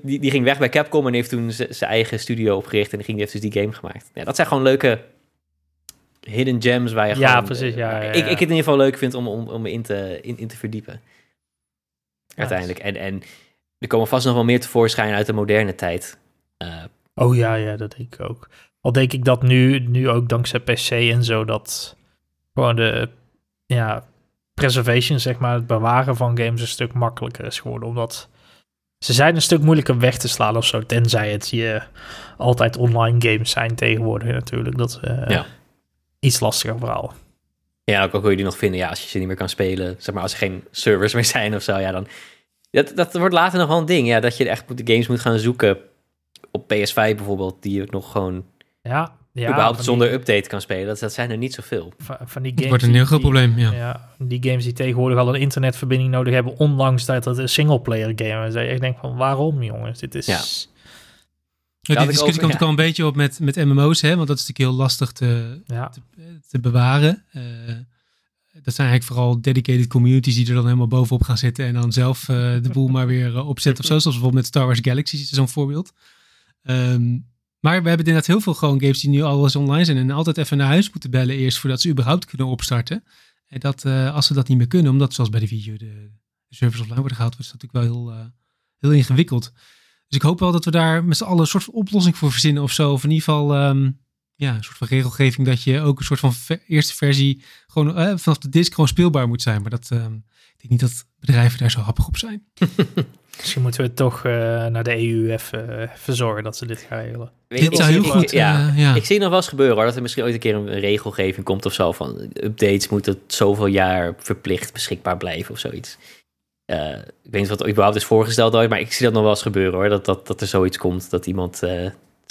die, die, ging weg bij Capcom en heeft toen zijn eigen studio opgericht. En die, ging, heeft dus die game gemaakt. Ja, dat zijn gewoon leuke hidden gems waar je ja, gewoon... Precies, ja, eh, Ik, ik het in ieder geval leuk vind om, om, om in, te, in, te verdiepen. Uiteindelijk. En, en er komen vast nog wel meer tevoorschijn uit de moderne tijd. Eh, oh ja, ja, dat denk ik ook. Al denk ik dat nu, nu ook dankzij PC en zo dat gewoon de ja, preservation, zeg maar, het bewaren van games een stuk makkelijker is geworden. Omdat ze zijn een stuk moeilijker weg te slaan of zo. Tenzij het je altijd online games zijn tegenwoordig natuurlijk. Dat eh, ja. iets lastiger verhaal. Ja, ook al kun je die nog vinden, ja, als je ze niet meer kan spelen. Zeg maar, als er geen servers meer zijn of zo, ja, dan... Dat, dat wordt later nog wel een ding, ja. Dat je echt de games moet gaan zoeken. Op PS5 bijvoorbeeld, die je nog gewoon... Ja, ja, überhaupt zonder update kan spelen. Dat, zijn er niet zoveel. Van, van die games. Het wordt een heel groot probleem. Ja. die games die tegenwoordig al een internetverbinding nodig hebben, ondanks dat het een singleplayer game is. Ik denk van waarom, jongens? Dit is. Ja. Ja, discussie komt ook al een beetje op met, met MMO's, hè? want dat is natuurlijk heel lastig te, te, bewaren. Eh, dat zijn eigenlijk vooral dedicated communities die er dan helemaal bovenop gaan zitten en dan zelf eh, de boel maar weer eh, opzetten of Zoals bijvoorbeeld met Star Wars Galaxy is zo'n voorbeeld. Ehm, maar we hebben inderdaad heel veel gewoon games die nu al eens online zijn en altijd even naar huis moeten bellen eerst voordat ze überhaupt kunnen opstarten. En dat eh, als ze dat niet meer kunnen, omdat zoals bij de video de, servers offline worden gehaald, was dat natuurlijk wel heel, eh, heel ingewikkeld. Dus ik hoop wel dat we daar met z'n allen een soort van oplossing voor verzinnen of zo. Of in ieder geval ehm, ja, een soort van regelgeving dat je ook een soort van eerste versie gewoon eh, vanaf de disc gewoon speelbaar moet zijn. Maar dat, ehm, ik denk niet dat bedrijven daar zo happig op zijn. Misschien moeten we toch eh, naar de EU even, eh, verzorgen dat ze dit gaan regelen. Dit zou heel goed. Ja, Ik zie nog wel eens gebeuren hoor, dat er misschien ooit een keer een regelgeving komt of zo van updates moeten zoveel jaar verplicht beschikbaar blijven of zoiets. Uh, ik weet niet wat er überhaupt is voorgesteld ooit, maar ik zie dat nog wel eens gebeuren hoor. Dat, dat, dat er zoiets komt dat iemand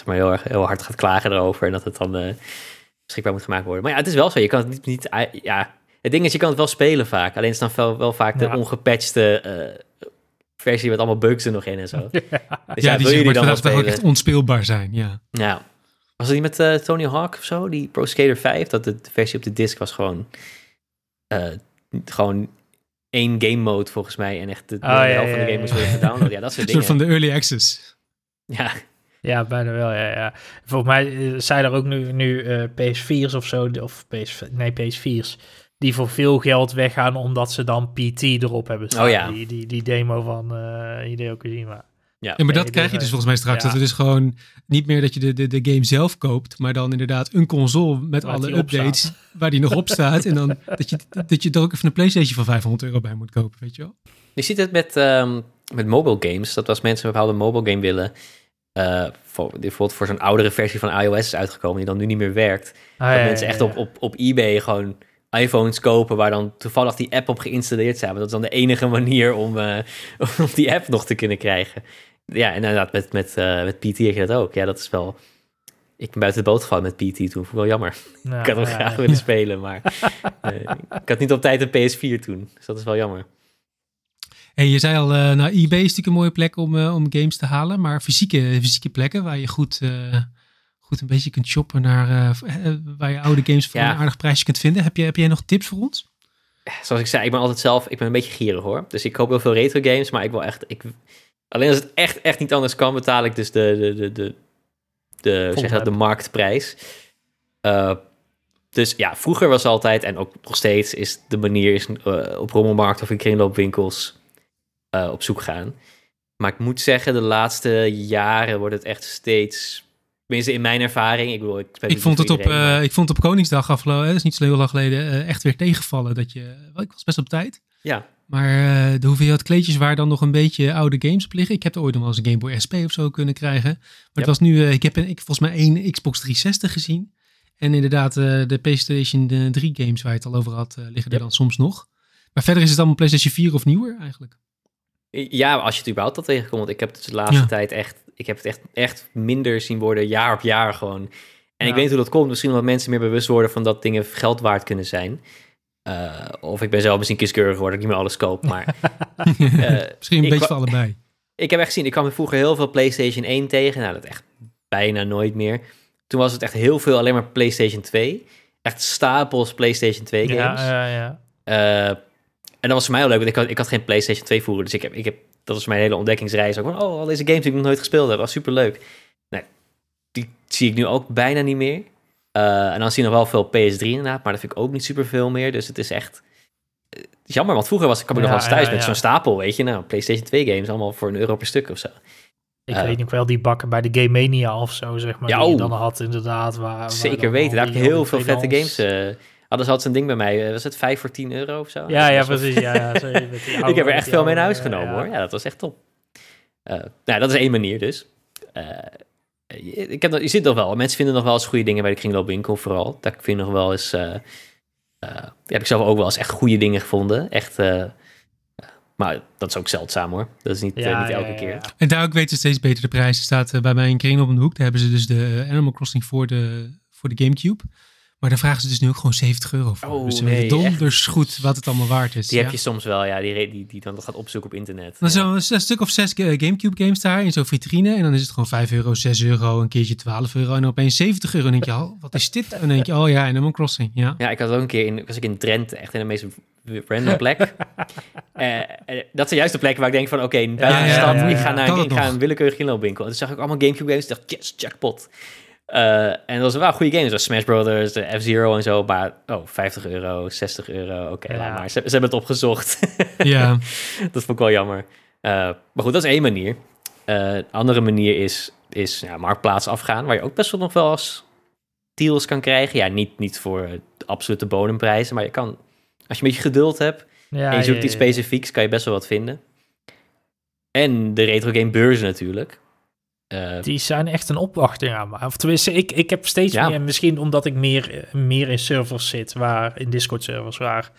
maar heel, erg, heel hard gaat klagen erover. En dat het dan eh, beschikbaar moet gemaakt worden. Maar ja, het is wel zo. Je kan het niet. niet eh, ja, het ding is, je kan het wel spelen vaak. Alleen is dan wel, wel vaak de ongepatchte eh, versie met allemaal bugs er nog in en zo. Ja, dus ja, die, wil je dan wel spelen. echt onspeelbaar zijn, ja. Ja. Was het niet met Tony Hawk of zo? Die Pro Skater 5? Dat de versie op de disc was gewoon... gewoon één game mode volgens mij. En echt de, ah, helft van de game moest worden gedownload. Ja, dat soort dingen. Een soort van de early access. Ja, ja, bijna wel, ja, ja. Volgens mij eh, zijn er ook nu, nu eh, PS4's of zo, of PS, nee, PS4's, die voor veel geld weggaan omdat ze dan PT erop hebben staan. Oh ja. Die, die, demo van uh, Hideo Kojima. Ja, ja maar dat krijg je dus, dus volgens mij straks. Dat het dus gewoon niet meer dat je de, de, de game zelf koopt, maar dan inderdaad een console met alle updates waar die nog op staat. en dan dat je, dat je er ook even een PlayStation van 500 euro bij moet kopen, weet je wel. Je ziet het met, ehm, met mobile games. Dat als mensen een bepaalde mobile game willen, eh, voor, bijvoorbeeld voor zo'n oudere versie van iOS is uitgekomen, die dan nu niet meer werkt. Ah, dat mensen echt Op, op, op eBay gewoon iPhones kopen waar dan toevallig die app op geïnstalleerd zijn. Maar dat is dan de enige manier om, eh, om die app nog te kunnen krijgen. Ja, inderdaad, met, met, eh, met PT heb je dat ook. Ja, dat is wel... Ik ben buiten de boot gevallen met PT toen. Vond ik wel jammer. ik had hem graag willen spelen, maar ik had niet op tijd een PS4 toen. Dus dat is wel jammer je zei al, uh, nou, eBay is natuurlijk een mooie plek om, eh, om games te halen, maar fysieke, fysieke plekken waar je goed, eh, goed een beetje kunt shoppen naar waar je oude games voor een aardig prijsje kunt vinden. Heb, je, heb jij nog tips voor ons? Zoals ik zei, ik ben altijd zelf, ik ben een beetje gierig hoor. Dus ik koop heel veel retro games, maar ik wil echt, ik, alleen als het echt, echt niet anders kan, betaal ik dus de, de, de, de, zeg dat, de marktprijs. Dus ja, vroeger was altijd en ook nog steeds is de manier is, op rommelmarkt of in kringloopwinkels eh, op zoek gaan. Maar ik moet zeggen, de laatste jaren wordt het echt steeds. Tenminste, in mijn ervaring. Ik, bedoel, ik, vond, het op, eh, ik vond het op Koningsdag afgelopen. Dat is niet zo heel lang geleden. Eh, echt weer tegenvallen. Dat je, ik was best op tijd. Ja. Maar de hoeveelheid kleedjes waar dan nog een beetje oude games op liggen. Ik heb er ooit nog wel eens een Game Boy SP of zo kunnen krijgen. Maar het was nu. ik heb ik, volgens mij één Xbox 360 gezien. En inderdaad, de PlayStation 3 games waar je het al over had, liggen er dan soms nog. Maar verder is het allemaal PlayStation 4 of nieuwer eigenlijk. Ja, als je het überhaupt al tegenkomt. Ik heb het de laatste tijd echt, ik heb het echt, echt minder zien worden, jaar op jaar gewoon. En ik weet hoe dat komt. Misschien omdat mensen meer bewust worden van dat dingen geld waard kunnen zijn. Eh, of ik ben zelf misschien kieskeurig geworden, ik niet meer alles koop. Maar, eh, misschien een beetje van allebei. Ik heb echt gezien, ik kwam vroeger heel veel PlayStation 1 tegen. Nou, dat echt bijna nooit meer. Toen was het echt heel veel alleen maar PlayStation 2. Echt stapels PlayStation 2 games. Ja, ja, ja. Eh, en dat was voor mij ook leuk, want ik had, ik had geen PlayStation 2 voeren. Dus ik heb, ik heb, dat was mijn hele ontdekkingsreis. Ook van, oh, al deze games die ik nog nooit gespeeld heb, was super leuk. Nee, die zie ik nu ook bijna niet meer. Eh, en dan zie je nog wel veel PS3 inderdaad, maar dat vind ik ook niet super veel meer. Dus het is echt eh, jammer, want vroeger was, kwam ik nog wel eens thuis met zo'n stapel, weet je. Nou, PlayStation 2 games, allemaal voor een euro per stuk of zo. Ik uh, weet nog wel die bakken bij de Game Mania of zo, zeg maar, die oh. dan had inderdaad. Waar, zeker weten, daar heb je heel veel vette games Anders had ze een ding bij mij, eh, was het 5 voor 10 euro of zo? Ja, ja, precies. Ja, ja, ik heb er echt veel mee naar huis genomen hoor. Ja, dat was echt top. Eh, nou, dat is één manier dus. je, eh, ik heb, je zit nog wel, mensen vinden nog wel eens goede dingen bij de kringloopwinkel vooral. Dat vind ik nog wel eens, uh, heb ik zelf ook wel eens echt goede dingen gevonden. Echt, maar dat is ook zeldzaam hoor. Dat is niet, niet elke ja, keer. En daar ook weten ze steeds beter de prijzen. Staat bij mij in kring op de hoek. Daar hebben ze dus de Animal Crossing voor de, voor de Gamecube. Maar dan vragen ze dus nu ook gewoon 70 euro voor. Oh, dus ze weten donders goed wat het allemaal waard is. Die heb je soms wel, ja. Die, die, die dan gaat opzoeken op internet. Dan ja. zo een stuk of zes eh, Gamecube games daar in zo'n vitrine. En dan is het gewoon 5 euro, 6 euro, een keertje 12 euro. En opeens 70 euro. En denk je, oh, wat is dit? En dan denk je, oh ja, Animal Crossing. Ja, ja ik had ook een keer, in, was ik in Drenthe, echt in de meest random plek. Eh, eh, dat zijn juist de plekken waar ik denk van, oké, daar staan ja, Ik ga naar ik ga een willekeurig inloopwinkel. En toen zag ik allemaal Gamecube games. dacht, yes, jackpot. Eh, en dat was wel goede game zoals Smash Brothers, F-Zero en zo. Maar, oh, 50 euro, 60 euro, oké, okay, maar. Ze, hebben het opgezocht. ja. Dat vond ik wel jammer. Eh, maar goed, dat is één manier. Uh, andere manier is, is ja, marktplaats afgaan, waar je ook best wel nog wel als deals kan krijgen. Ja, niet, niet voor de absolute bodemprijzen, maar je kan, als je een beetje geduld hebt en je zoekt iets specifieks, kan je best wel wat vinden. En de retro game beurzen natuurlijk. Eh, die zijn echt een opwachting aan mij. Of tenminste, ik, ik heb steeds meer, misschien omdat ik meer, meer in servers zit, waar, in Discord-servers, waar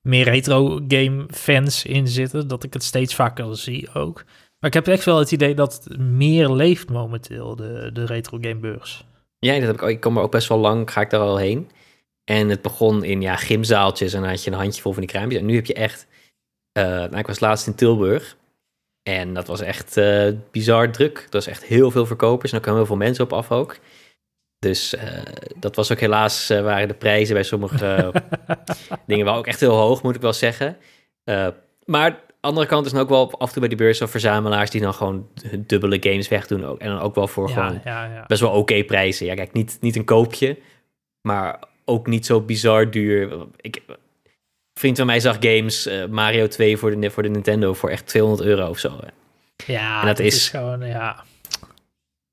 meer retro-game-fans in zitten, dat ik het steeds vaker zie ook. Maar ik heb echt wel het idee dat het meer leeft momenteel, de, de retro beurs. Ja, dat heb ik, ik kom er ook best wel lang, ga ik daar al heen. En het begon in ja, gymzaaltjes en dan had je een handje vol van die kraampjes. En nu heb je echt, uh, nou, ik was laatst in Tilburg en dat was echt eh, bizar druk. Dat was echt heel veel verkopers en ook heel veel mensen op af ook. Dus eh, dat was ook helaas, eh, waren de prijzen bij sommige dingen wel ook echt heel hoog, moet ik wel zeggen. maar de andere kant is dan ook wel af en toe bij die beurs of verzamelaars die dan gewoon hun dubbele games wegdoen. Ook, en dan ook wel voor gewoon best wel oké prijzen. Ja, kijk, niet, niet een koopje, maar ook niet zo bizar duur. Ik, vriend van mij zag games, eh, Mario 2 voor de, voor de Nintendo, voor echt 200 euro of zo. Ja, en dat, is, gewoon, ja.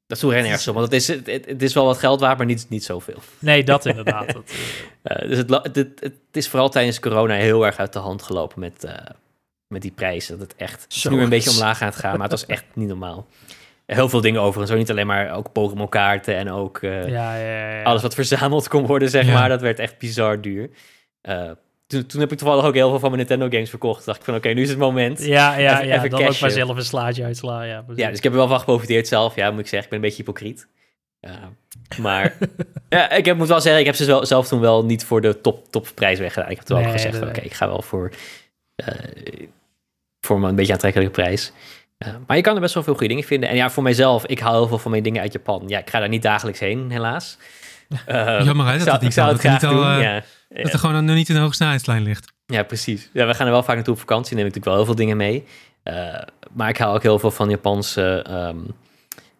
Dat is hoe ren ergens om, want het is, het, het, is wel wat geld waard, maar niet, niet zoveel. Nee, dat inderdaad. Eh. dus het, het, is vooral tijdens corona heel erg uit de hand gelopen met, eh, met die prijzen. Dat het echt nu een beetje omlaag gaat gaan, maar het was echt niet normaal. Heel veel dingen overigens, ook niet alleen maar ook Pokémon kaarten en ook ja, ja, ja, alles wat verzameld kon worden, zeg maar. Dat werd echt bizar duur toen, toen heb ik toevallig ook heel veel van mijn Nintendo games verkocht. dacht ik van, oké, nu is het moment. Ja, ja, ja. Even dan ook maar zelf een slaatje uitslaan, ja. Precies. Ja, dus ik heb er wel van geprofiteerd zelf. Ja, moet ik zeggen, ik ben een beetje hypocriet. maar ja, ik heb, moet wel zeggen, ik heb ze wel, zelf toen wel niet voor de top, topprijs weggedaan. Ik heb toen wel gezegd, oké, ik ga wel voor, uh, voor een beetje aantrekkelijke prijs. maar je kan er best wel veel goede dingen vinden. En ja, voor mijzelf, ik haal heel veel van mijn dingen uit Japan. Ja, ik ga daar niet dagelijks heen, helaas. Jammer hè, dat dat, ik zou het niet al... Doen, eh, ja. Dat er gewoon nog niet een hoge snelheidslijn ligt. Ja, precies. Ja, we gaan er wel vaak naartoe op vakantie. Neem ik natuurlijk wel heel veel dingen mee. Eh, maar ik haal ook heel veel van Japanse, um,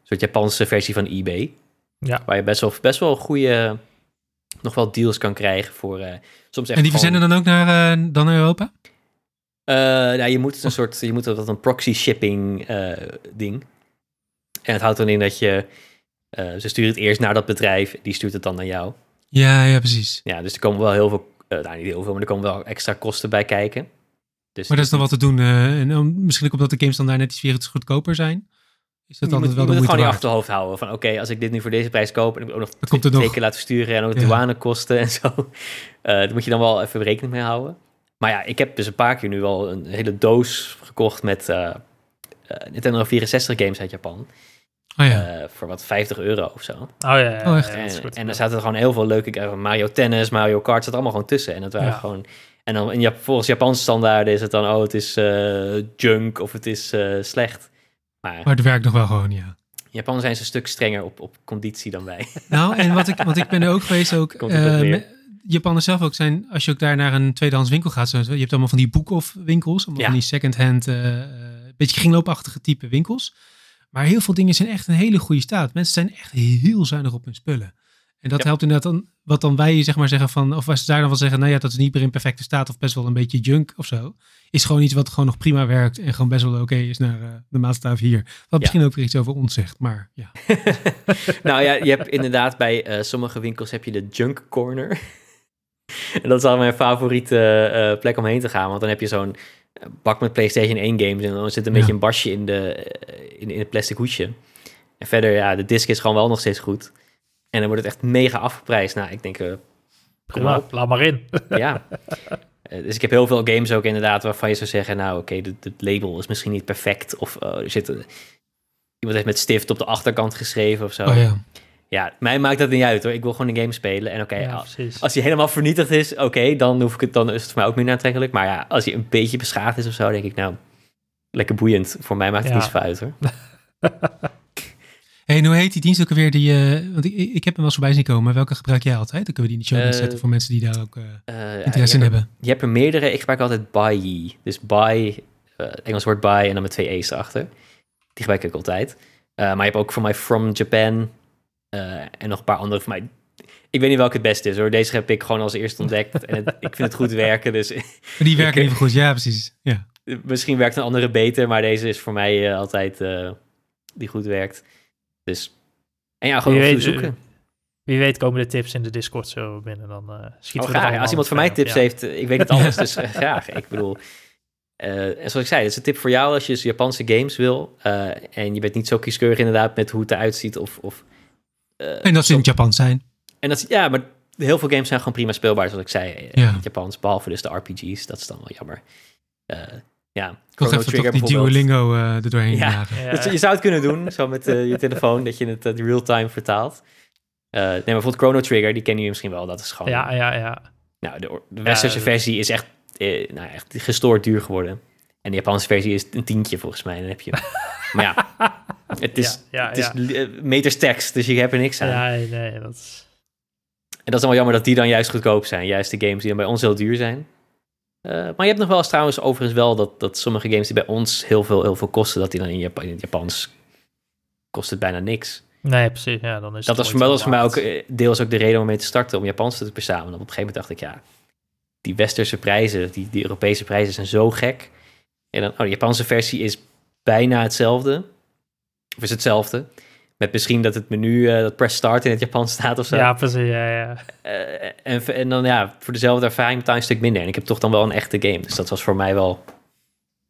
soort Japanse versie van eBay. Ja. Waar je best wel, best wel goede, nog wel deals kan krijgen voor eh, soms echt En die verzenden dan ook naar, eh, dan Europa? nou, je moet een oh. soort, je moet dat een proxy shipping ding. En het houdt dan in dat je, ze sturen het eerst naar dat bedrijf, die stuurt het dan naar jou. Ja, ja, precies. Ja, dus er komen wel heel veel, uh, niet heel veel, maar er komen wel extra kosten bij kijken. Dus maar dat is dan wat te doen. Eh, en misschien ook omdat de games dan daar net iets weer iets goedkoper zijn. Is dat dan wel de moeite gewoon niet je hoofd houden. Van oké, als ik dit nu voor deze prijs koop... en ik ook nog twee, keer laten sturen en ook de ja. douanekosten en zo. Uh, daar moet je dan wel even rekening mee houden. Maar ja, ik heb dus een paar keer nu al een hele doos gekocht... met uh, Nintendo 64 games uit Japan. Oh, ja. Eh, voor wat 50 euro of zo. Oh ja, ja, Oh, echt? En, goed, en zaten er gewoon heel veel leuke Mario Tennis, Mario Kart, zat allemaal gewoon tussen. En dat waren gewoon. En dan in Jap volgens Japanse standaarden is het dan, oh, het is eh, junk of het is eh, slecht. Maar, het werkt nog wel gewoon, ja. Japan zijn ze een stuk strenger op, op conditie dan wij. Nou, en wat ik, want ik ben er ook geweest, ook Japan zelf ook zijn, als je ook daar naar een tweedehands winkel gaat, zo, je hebt allemaal van die boek of winkels, allemaal van die second-hand, beetje gingloopachtige type winkels. Maar heel veel dingen zijn echt een hele goede staat. Mensen zijn echt heel zuinig op hun spullen. En dat helpt inderdaad dan, wat dan wij zeg maar zeggen van, of als ze daar dan wel zeggen, nou ja, dat is niet meer in perfecte staat of best wel een beetje junk of zo. Is gewoon iets wat gewoon nog prima werkt en gewoon best wel oké is naar eh, de maatstaf hier. Wat misschien ook weer iets over ons zegt, maar ja. nou ja, je hebt inderdaad bij eh, sommige winkels heb je de junk corner. en dat is al mijn favoriete eh, plek om heen te gaan. Want dan heb je zo'n bak met PlayStation 1 games. En dan zit een beetje een basje in, de, eh, in, in het plastic hoedje. En verder, ja, de disc is gewoon wel nog steeds goed. En dan wordt het echt mega afgeprijsd. Nou, ik denk, kom eh, op. Laat maar in. ja. Dus ik heb heel veel games ook inderdaad waarvan je zou zeggen... nou, oké, het label is misschien niet perfect. Of oh, er zit... iemand heeft met stift op de achterkant geschreven of zo. Oh, ja. Ja, mij maakt dat niet uit hoor. Ik wil gewoon een game spelen. En oké, als hij helemaal vernietigd is, oké, dan hoef ik het, dan is het voor mij ook minder aantrekkelijk. Maar ja, als hij een beetje beschadigd is of zo, denk ik, nou, lekker boeiend. Voor mij maakt het niet zo uit hoor. hey, hoe heet die dienst ook weer Die, eh, want ik, ik, heb hem wel eens voorbij zien komen, maar welke gebruik jij altijd? Dan kunnen we die in de show uh, voor mensen die daar ook eh, interesse in hebben. je hebt er meerdere. Ik gebruik altijd Buy. Dus Buy, Engels woord Buy en dan met twee E's erachter. Die gebruik ik altijd. maar je hebt ook voor mij From Japan eh, en nog een paar andere van mij. Ik weet niet welke het beste is hoor. Deze heb ik gewoon als eerste ontdekt. en het, ik vind het goed werken. Dus Die werken even goed, ja, precies. Ja. Misschien werkt een andere beter, maar deze is voor mij eh, altijd eh, die goed werkt. Dus. En ja, gewoon te zoeken. wie weet komen de tips in de Discord zo binnen. Dan schiet oh, we graag. Als iemand voor mij tips heeft, ik weet het anders dus graag. Ik bedoel. zoals ik zei, dat is een tip voor jou als je Japanse games wil. en je bent niet zo kieskeurig inderdaad met hoe het eruit ziet. Of, of en dat ze in het Japans zijn. En dat, ja, maar heel veel games zijn gewoon prima speelbaar, zoals ik zei. Eh, in ja. het Japans, behalve dus de RPG's. Dat is dan wel jammer. Eh, ja, Chrono Trigger toch die Duolingo uh, er doorheen ja. ja. je zou het kunnen doen, zo met je telefoon, dat je het real-time vertaalt. nee, maar bijvoorbeeld Chrono Trigger, die kennen jullie misschien wel. Dat is gewoon... Ja, ja, ja. Nou, de, de westerse versie is echt, eh, nou, echt gestoord duur geworden. En de Japanse versie is een tientje volgens mij. Dan heb je... maar ja het is, het is eh, meters tekst, dus je hebt er niks aan. Nee, nee, dat is... En dat is wel jammer dat die dan juist goedkoop zijn. Juist de games die dan bij ons heel duur zijn. Eh, maar je hebt nog wel eens trouwens overigens wel dat, dat sommige games die bij ons heel veel, heel veel kosten, dat die dan in, Japan, in het Japans kost het bijna niks. Nee, precies. Ja, dan is dat was voor, mij, voor mij ook eh, deels ook de reden om mee te starten, om Japans te verzamelen. Op een gegeven moment dacht ik, ja, die westerse prijzen, die, die Europese prijzen zijn zo gek. En dan, oh, de Japanse versie is bijna hetzelfde. Of is hetzelfde. Met misschien dat het menu, eh, dat press start in het Japan staat of zo. Ja, precies. Ja, ja. Eh, en, en dan ja, voor dezelfde ervaring betaal een stuk minder. En ik heb toch dan wel een echte game. Dus dat was voor mij wel,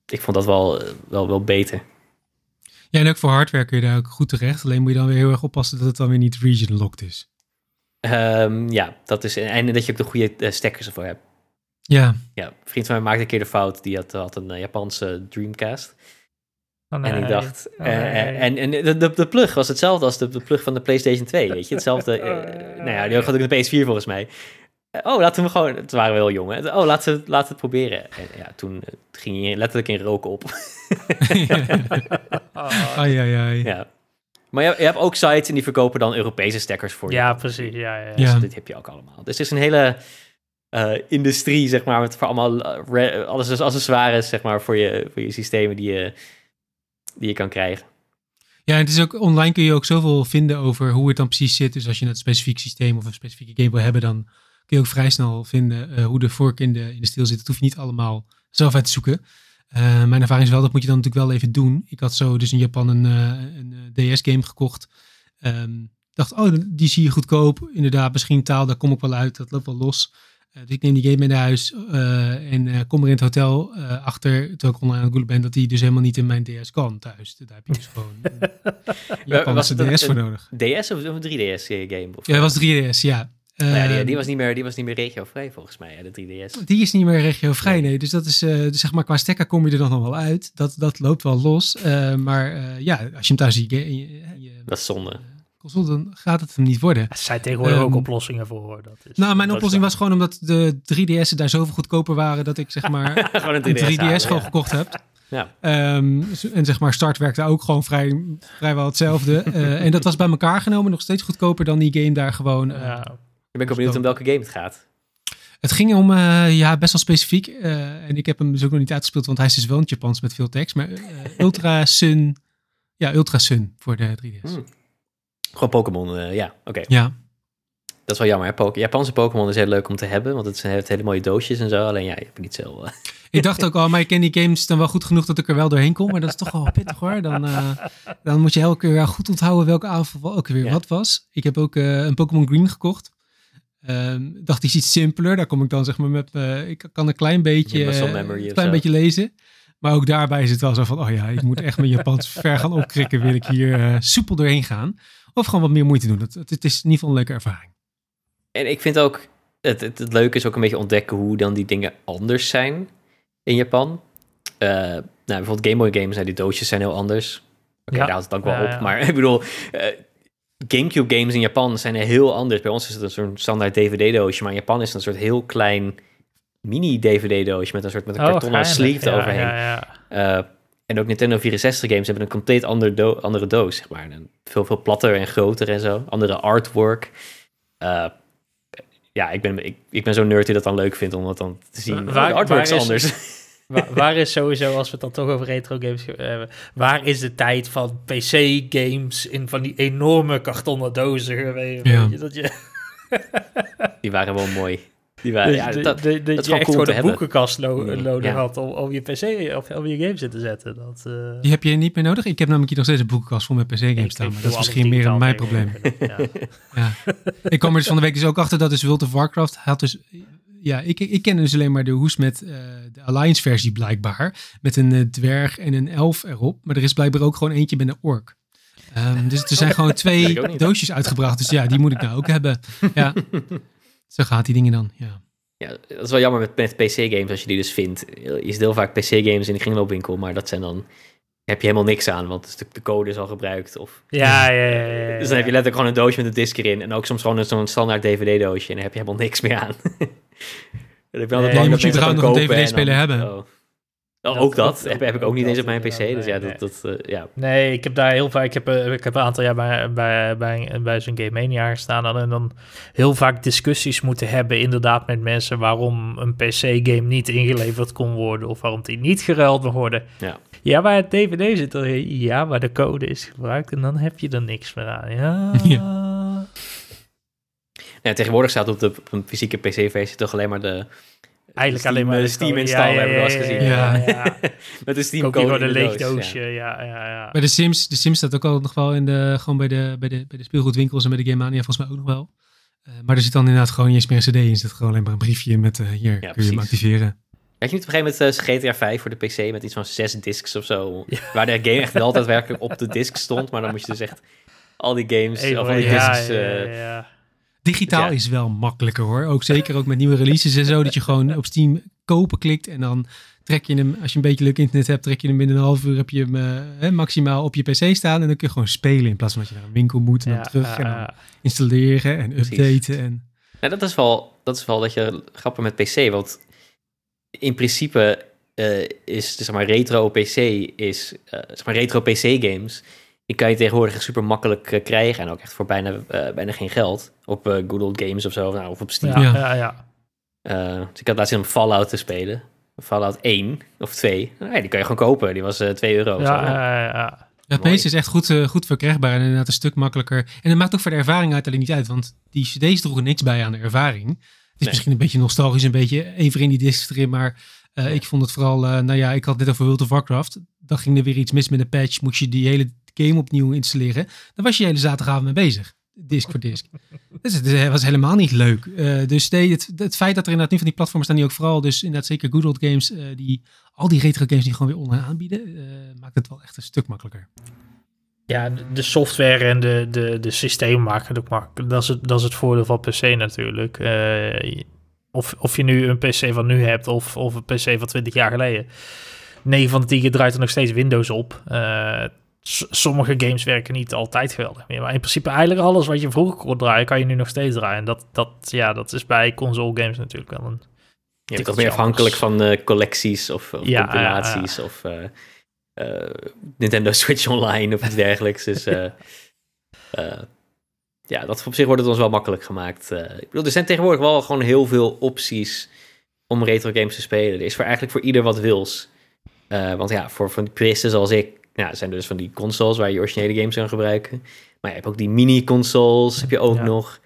ik vond dat wel, eh, wel, wel beter. Ja, en ook voor hardware kun je daar ook goed terecht. Alleen moet je dan weer heel erg oppassen dat het dan weer niet region locked is. Ehm, ja, dat is, en dat je ook de goede stekkers ervoor hebt. Ja. Ja, vriend van mij maakte een keer de fout. Die had, had een Japanse Dreamcast. Oh, en ik dacht, oh, eh, eh, en, en, de, de plug was hetzelfde als de, plug van de PlayStation 2, weet je? Hetzelfde, oh, eh, nou ja, die had ook de PS4 volgens mij. Oh, laten we gewoon, het waren wel jongen. Oh, laten we, laten we het proberen. En ja, toen ging je letterlijk in rook op. ai, ja Ja. Maar je, hebt ook sites en die verkopen dan Europese stekkers voor je. Ja, precies. Ja, ja. Dus dit heb je ook allemaal. Dus het is een hele industrie, zeg maar, met voor allemaal alles als accessoires, zeg maar, voor je, voor je systemen die je die je kan krijgen. Ja, het is ook online kun je ook zoveel vinden over hoe het dan precies zit. Dus als je een specifiek systeem of een specifieke game wil hebben, dan kun je ook vrij snel vinden eh, hoe de vork in de, in steel zit. Dat hoef je niet allemaal zelf uit te zoeken. Eh, mijn ervaring is wel, dat moet je dan natuurlijk wel even doen. Ik had zo dus in Japan een, eh, een DS-game gekocht. Um, dacht, oh, die zie je goedkoop. Inderdaad, misschien taal, daar kom ik wel uit. Dat loopt wel los. Eh, dus ik neem die game mee naar huis eh, en eh, kom er in het hotel achter, terwijl ik online aan het googlen ben, dat die dus helemaal niet in mijn DS kan thuis. Dus daar heb je dus gewoon de DS dus voor nodig. DS of een 3DS game? Of ja, dat was 3DS, ja. Uh, nou ja, die, die, was niet meer, die was niet meer regiovrij volgens mij, de 3DS. Die is niet meer regiovrij, nee. Dus dat is, dus zeg maar, qua stekker kom je er dan nog wel uit. Dat, dat loopt wel los. maar ja, als je hem thuis ziet... Je, je, dat is zonde console, dan gaat het hem niet worden. Er tegenwoordig ook ehm, oplossingen voor. Dat is, nou, mijn oplossing was gewoon omdat de 3DS'en daar zoveel goedkoper waren dat ik zeg maar gewoon een 3DS, 3 gewoon gekocht heb. Ja. Ehm, en zeg maar, start werkte ook gewoon vrij, vrijwel hetzelfde. Eh, en dat was bij elkaar genomen nog steeds goedkoper dan die game daar gewoon. Uh, Ik ben ook benieuwd om welke game het gaat. Het ging om, eh, ja, best wel specifiek. en ik heb hem dus ook nog niet uitgespeeld, want hij is dus wel in Japans met veel tekst. Maar Ultra Sun, ja, Ultra Sun voor de 3DS. Gewoon Pokémon, eh, ja, oké. Ja. Dat is wel jammer, hè? Japanse Pokémon is heel leuk om te hebben, want het heeft hele mooie doosjes en zo. Alleen ja, je hebt niet zo... Eh. Ik dacht ook al, maar ik ken die games dan wel goed genoeg dat ik er wel doorheen kom. Maar dat is toch wel pittig hoor. Dan, eh, dan moet je elke keer goed onthouden welke avond ook weer wat was. Ik heb ook een Pokémon Green gekocht. Um, dacht is iets simpeler. Daar kom ik dan zeg maar met. ik kan een klein beetje, een klein beetje lezen. Maar ook daarbij is het wel zo van: oh ja, ik moet echt mijn Japans ver gaan opkrikken. Wil ik hier soepel doorheen gaan. Of gewoon wat meer moeite doen. Het, het is in ieder geval een leuke ervaring. En ik vind ook, het, het, leuke is ook een beetje ontdekken hoe dan die dingen anders zijn in Japan. Uh, nou, bijvoorbeeld Game Boy games, zijn nou, die doosjes zijn heel anders. Oké, ja. daar houdt het dan wel op. Maar ik bedoel, uh, Gamecube games in Japan zijn heel anders. Bij ons is het een soort standaard DVD-doosje, maar in Japan is het een soort heel klein mini-DVD-doosje met een soort met een oh, kartonnen sleeve ja, eroverheen. Ja, eh, en ook Nintendo 64 games hebben een compleet andere, andere doos, zeg maar. veel, veel platter en groter en zo. Andere artwork. Eh, ja, ik ben, ik, ik ben zo'n nerd die dat dan leuk vindt om dat dan te zien. Waar, artwork is, anders. Waar, waar, is sowieso, als we het dan toch over retro games hebben, waar is de tijd van PC-games in van die enorme kartonnen dozen geweest? dat je... die waren wel mooi. Die waren, dus ja, de, dat, de, de, dat, voor de boekenkast nodig had om, om je PC of om je games in te zetten. Dat, eh, Die heb je niet meer nodig. Ik heb namelijk hier nog steeds een boekenkast vol met PC-games staan. Maar dat is misschien meer een mijn probleem. Ja. Ik kwam er dus van de week dus ook achter dat dus World of Warcraft had dus ja, ik, ik ken dus alleen maar de hoes met eh, de Alliance-versie blijkbaar. Met een eh, dwerg en een elf erop. Maar er is blijkbaar ook gewoon eentje met een ork. Ehm, dus er zijn gewoon twee doosjes uitgebracht. Dus ja, die moet ik nou ook hebben. Ja. Zo gaat die dingen dan, ja. Ja, dat is wel jammer met, PC-games als je die dus vindt. Je ziet heel vaak PC-games in de kringloopwinkel, maar dat zijn dan... Heb je helemaal niks aan, want de code is al gebruikt. Of, ja, ja, ja, ja, Dus dan heb je letterlijk gewoon een doosje met een disk erin. En ook soms gewoon zo'n standaard DVD-doosje. En dan heb je helemaal niks meer aan. en je je moet je trouwens nog een DVD-speler hebben. Oh ook dat, heb, heb, ik ook, niet eens op mijn PC. dus ja, nee. dat, eh, ja. Nee, ik heb daar heel vaak. Ik heb, eh, ik heb een aantal jaar bij, bij, bij, bij zo'n Game Mania gestaan. En dan heel vaak discussies moeten hebben, inderdaad, met mensen. waarom een PC-game niet ingeleverd kon worden. of waarom die niet geruild mag worden. Ja, ja maar het DVD zit Ja, maar de code is gebruikt. en dan heb je er niks meer aan. Ja. ja. tegenwoordig staat op de een fysieke PC-versie toch alleen maar de Eigenlijk Steam, dus alleen maar Steam install hebben we eens gezien. Ja, ja. Met de Steam code door een leeg doosje. Ja. Ja, ja, Bij de Sims, de Sims staat ook al nog wel in de, gewoon bij de, bij de, bij de speelgoedwinkels en bij de Game Mania volgens mij ook nog wel. Eh, maar er zit dan inderdaad gewoon je eens meer CD in. zit gewoon alleen maar een briefje met uh, hier, kun je hem activeren. Weet je niet op een gegeven moment uh, eh, GTA 5 voor de PC met iets van zes discs of zo? Waar de game echt wel daadwerkelijk op de disc stond, maar dan moest je dus echt al die games, hey, of al die discs Digitaal is wel makkelijker hoor. Ook zeker ook met nieuwe releases en zo. Dat je gewoon op Steam kopen klikt en dan trek je hem, als je een beetje leuk internet hebt, trek je hem binnen een half uur, heb je hem eh, maximaal op je pc staan en dan kun je gewoon spelen in plaats van dat je naar een winkel moet en dan terug en installeren en updaten. En... Ja, dat is wel dat is wel dat je grappen met pc, want in principe uh, is zeg maar retro pc is uh, zeg maar retro pc games die kan je tegenwoordig super makkelijk eh, krijgen. En ook echt voor bijna, eh, bijna geen geld. Op eh, Google Games of zo, nou, of op Steam. Ja, ja, dus ik had laatst een Fallout te spelen. Fallout 1 of 2. Nou, die kan je gewoon kopen. Die was 2 euro. Ja, zo. ja, ja. ja. is echt goed, goed verkrijgbaar en inderdaad een stuk makkelijker. En het maakt ook voor de ervaring uiteindelijk niet uit, want die CD's droegen niks bij aan de ervaring. Het is misschien een beetje nostalgisch, een beetje even in die discs erin, maar ik vond het vooral, nou ja, ik had net over World of Warcraft. Dan ging er weer iets mis met de patch, moest je die hele game opnieuw installeren. dan was je hele zaterdagavond mee bezig. Disk voor disk. dus het eh, was helemaal niet leuk. Eh, dus nee, het, het, feit dat er inderdaad nu van die platformen staan, die ook vooral, dus inderdaad zeker Google Games, eh, die al die retro games die gewoon weer online aanbieden, maakt het wel echt een stuk makkelijker. Ja, de software en de, de, de systeem maken het ook Dat is het, dat is het voordeel van PC natuurlijk. of, of je nu een PC van nu hebt of, of een PC van 20 jaar geleden. Nee, van die 10 keer draait er nog steeds Windows op sommige games werken niet altijd geweldig meer. Maar in principe eigenlijk alles wat je vroeger kon draaien, kan je nu nog steeds draaien. En dat, dat, ja, dat is bij console games natuurlijk wel een... Je bent ook meer afhankelijk van eh, collecties of, of compilaties of eh, eh, Nintendo Switch Online of iets dergelijks. Dus ja, dat op zich wordt het ons wel makkelijk gemaakt. ik bedoel, er zijn tegenwoordig wel gewoon heel veel opties om retro games te spelen. Er is voor eigenlijk voor ieder wat wils. want ja, voor, voor puristen zoals ik ja, er zijn dus van die consoles waar je originele games kan gebruiken. Maar je hebt ook die mini-consoles, heb je ook nog.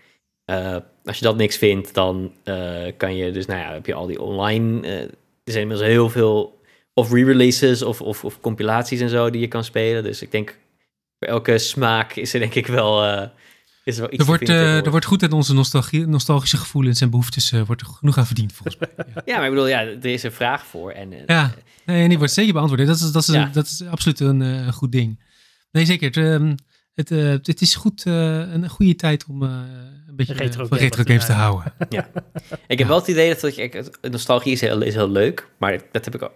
Eh, als je dat niks vindt, dan eh, kan je dus, nou ja, heb je al die online. Eh, er zijn inmiddels heel veel of re-releases of, of, of, compilaties en zo die je kan spelen. Dus ik denk, voor elke smaak is er denk ik wel is er wel iets er wordt, uh, er wordt goed uit onze nostalgie, nostalgische gevoelens en behoeftes eh, wordt genoeg aan verdiend, volgens mij. Ja. maar ik bedoel, ja, er is een vraag voor. En, eh, ja, nee, en die wordt zeker beantwoord. Dat is, dat is, dat is absoluut een goed ding. Nee, zeker. Het, ehm, het, het is goed, een goede tijd om een beetje retro, van retro games te, houden. Ja. Ik heb wel het idee dat, nostalgie is heel, is heel leuk, maar dat heb ik ook,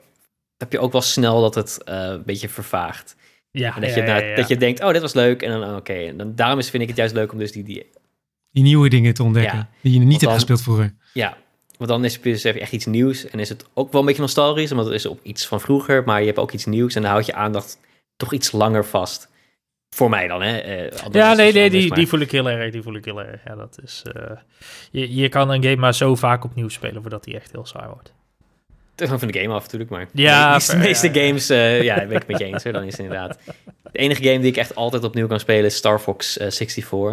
dat heb je ook wel snel dat het een beetje vervaagt. Ja, en dat, je, dat je denkt, oh, dit was leuk. En dan, oh, oké. En dan, daarom is, vind ik het juist leuk om dus die, die... die nieuwe dingen te ontdekken. die je niet hebt gespeeld vroeger. Ja, want dan is het dus echt iets nieuws. En is het ook wel een beetje nostalgisch. Want het is op iets van vroeger. Maar je hebt ook iets nieuws. En dan houdt je aandacht toch iets langer vast. Voor mij dan, hè? Eh, ja, nee, nee die, die voel ik heel erg. Die voel ik heel erg. Ja, dat is. Eh, je, je kan een game maar zo vaak opnieuw spelen voordat die echt heel saai wordt. Het van de game af natuurlijk, maar ja, de meeste, ja, games, eh, ja, ben ik met je eens. Dan is het inderdaad de enige game die ik echt altijd opnieuw kan spelen is Star Fox 64. Eh,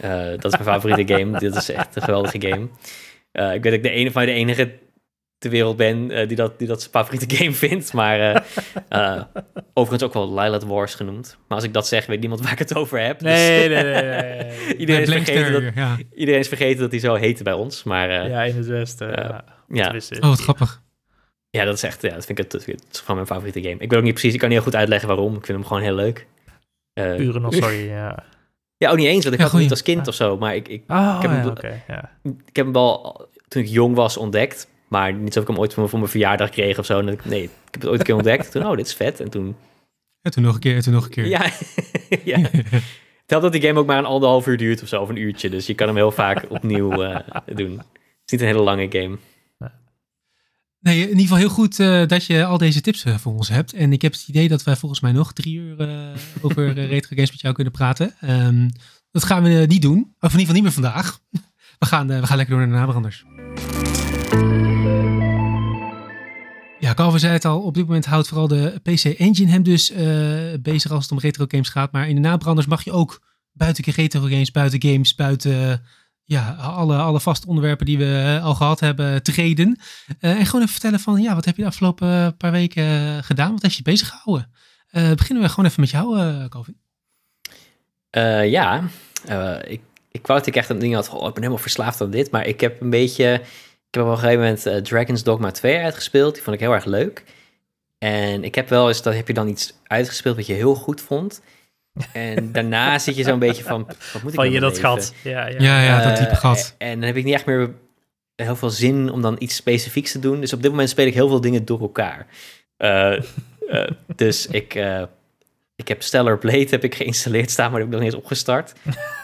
eh, dat is mijn favoriete game. Dit is echt een geweldige game. ik weet dat ik de ene van de enige ter wereld ben die, dat, die dat zijn favoriete game vindt. Maar overigens ook wel Lilith Wars genoemd. Maar als ik dat zeg, weet niemand waar ik het over heb. Dus- nee, nee, nee. iedereen, is vergeten dat, iedereen is vergeten dat hij zo heette bij ons. Maar, ja, in het westen. Ja. Ja. oh, wat grappig. Ja, dat is echt, ja, dat vind ik het, van mijn favoriete game. Ik weet ook niet precies, ik kan niet heel goed uitleggen waarom. Ik vind hem gewoon heel leuk. Uh, Uren of sorry, ja. Ja, ook niet eens, want ik had hem niet als kind of zo. Maar ik, ik, ah, ik, heb hem, al ja. ik heb hem wel toen ik jong was ontdekt. Maar niet zo ik hem ooit voor, voor mijn verjaardag kreeg of zo. Nee, ik heb het ooit een keer ontdekt. Toen, oh, dit is vet. En toen... En toen nog een keer, en toen nog een keer. Ja, ja. tel dat die game ook maar een anderhalf uur duurt of zo, of een uurtje. Dus je kan hem heel vaak opnieuw eh, doen. Het is niet een hele lange game. Nee, in ieder geval heel goed eh, dat je al deze tips eh, voor ons hebt. En ik heb het idee dat wij volgens mij nog drie uur eh, over retro games met jou kunnen praten. Ehm, dat gaan we niet doen. Of in ieder geval niet meer vandaag. We gaan, we gaan lekker door naar de nabranders. Ja, Calvin zei het al, op dit moment houdt vooral de PC Engine hem dus bezig als het om retro games gaat. Maar in de nabranders mag je ook buiten retro games, buiten games, buiten ja, alle, alle vaste onderwerpen die we eh, al gehad hebben eh, treden. Uh, eh, en gewoon even vertellen van, ja, wat heb je de afgelopen paar weken gedaan? Wat heb je bezig gehouden? beginnen we gewoon even met jou, uh, ja, ik, ik wou dat ik echt een ding had van, ik ben helemaal verslaafd aan dit. Maar ik heb een beetje, ik heb op een gegeven moment Dragon's Dogma 2 uitgespeeld. Die vond ik heel erg leuk. En ik heb wel eens, dat heb je dan iets uitgespeeld wat je heel goed vond. En daarna zit je zo'n beetje van, wat moet ik Van je dat gat. Ja, ja. ja, dat type eh, gat. en dan heb ik niet echt meer heel veel zin om dan iets specifieks te doen. Dus op dit moment speel ik heel veel dingen door elkaar. Eh, eh, dus ik, ik heb Stellar Blade heb ik geïnstalleerd staan, maar heb nog niet eens opgestart.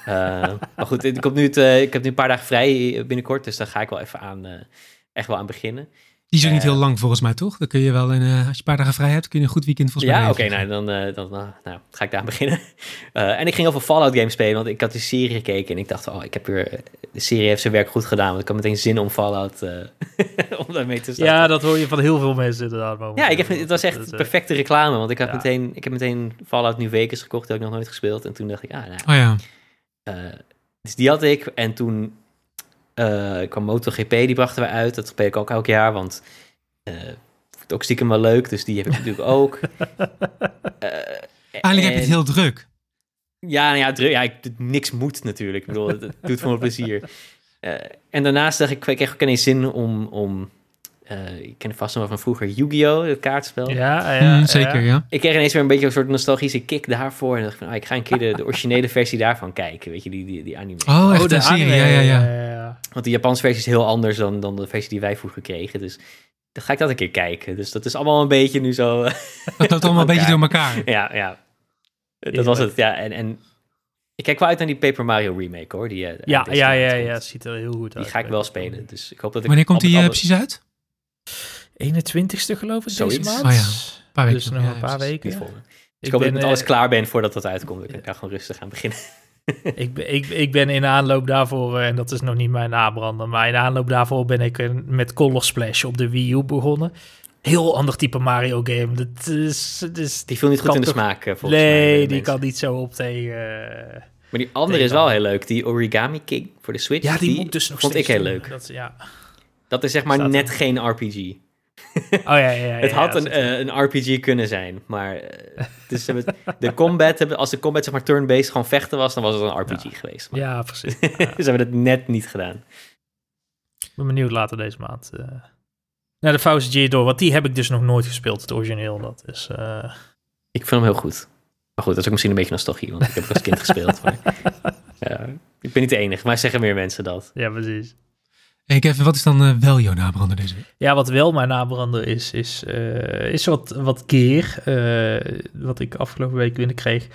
maar goed, ik, nu ik heb nu een paar dagen vrij binnenkort, dus daar ga ik wel even aan, echt wel aan beginnen. Die is niet heel eh. lang volgens mij, toch? Dan kun je wel, in, eh, als je een paar dagen vrij hebt, kun je een goed weekend volgens ja, mij Ja, oké, nou, dan, eh, dan nou, nou, ga ik daar beginnen. en ik ging over Fallout games spelen, want ik had die serie gekeken en ik dacht, oh, ik heb weer, de serie heeft zijn werk goed gedaan, want ik had meteen zin om Fallout om daarmee te starten. Ja, dat hoor je van heel veel mensen inderdaad. Ja, ik heb, het was echt perfecte reclame, want ik, had meteen, ik heb meteen Fallout New Vegas gekocht, die heb ik nog nooit gespeeld. En toen dacht ik, ah, nou, oh, ja. dus die had ik. En toen eh, ik kwam MotoGP, die brachten we uit. Dat speel ik ook elk jaar, want uh, het ook stiekem wel leuk. Dus die heb ik natuurlijk ook. Eigenlijk eh, heb je het heel druk. Ja, nou ja, druk, ja ik, niks moet natuurlijk. Ik bedoel, het, doet voor mijn plezier. en daarnaast zeg ik, ik ook geen zin om, om eh, ik ken vast nog wel van vroeger Yu-Gi-Oh, het kaartspel. Ja, mm, ja, zeker, ja. Ik kreeg ineens weer een beetje een soort nostalgische kick daarvoor. En dacht van, ah, ik ga een keer de, originele versie daarvan kijken. Weet je, die, die, die anime. Oh, echt oh, de anime. Ja, ja, ja, Want de Japanse versie is heel anders dan, dan de versie die wij vroeger kregen. Dus dan ga ik dat een keer kijken. Dus dat is allemaal een beetje nu zo... Dat loopt allemaal een beetje door elkaar. Ja, ja. Dat was het, ja. En, en ik kijk wel uit naar die Paper Mario remake, hoor. Die, eh, ja, ja, ja, ja, ziet er heel goed uit. Die ga ik wel spelen. Dus ik hoop dat ik... Wanneer komt die eh, precies uit? 21ste geloof ik deze maand. Ah een paar dus weken. Dus nog, een paar weken. ik, hoop dat eh, ik met alles klaar ben voordat dat uitkomt. kan ik ga gewoon rustig aan beginnen. ik, ben, ik, ben in aanloop daarvoor, eh, en dat is nog niet mijn nabranden. maar in aanloop daarvoor ben ik eh, met Color Splash op de Wii U begonnen. Heel ander type Mario game. Dat is, dat die viel niet goed in de smaak, volgens mij. Nee, die kan niet zo op tegen... maar die andere is wel heel leuk, die Origami King voor de Switch. Ja, die, moet dus nog vond ik heel leuk. Dat, ja. Dat is zeg maar net geen RPG. Oh ja, ja, ja Het had een, eh, een RPG kunnen zijn, maar dus de combat, hebben, als de combat zeg maar turn-based gewoon vechten was, dan was het een RPG geweest. Ja, precies. Ze dus hebben dat net niet gedaan. Ik ben benieuwd later deze maand. Uh, naar de Faust G door, want die heb ik dus nog nooit gespeeld, het origineel. Dat is, Ik vind hem heel goed. Maar goed, dat is ook misschien een beetje nostalgie, want ik heb het als kind gespeeld. ik ben niet de enige, maar zeggen meer mensen dat. Ja, precies. Hey even, wat is dan eh, wel jouw nabrander deze week? Ja, wat wel mijn nabrander is, is, eh, is wat, wat keer eh, wat ik afgelopen week kreeg.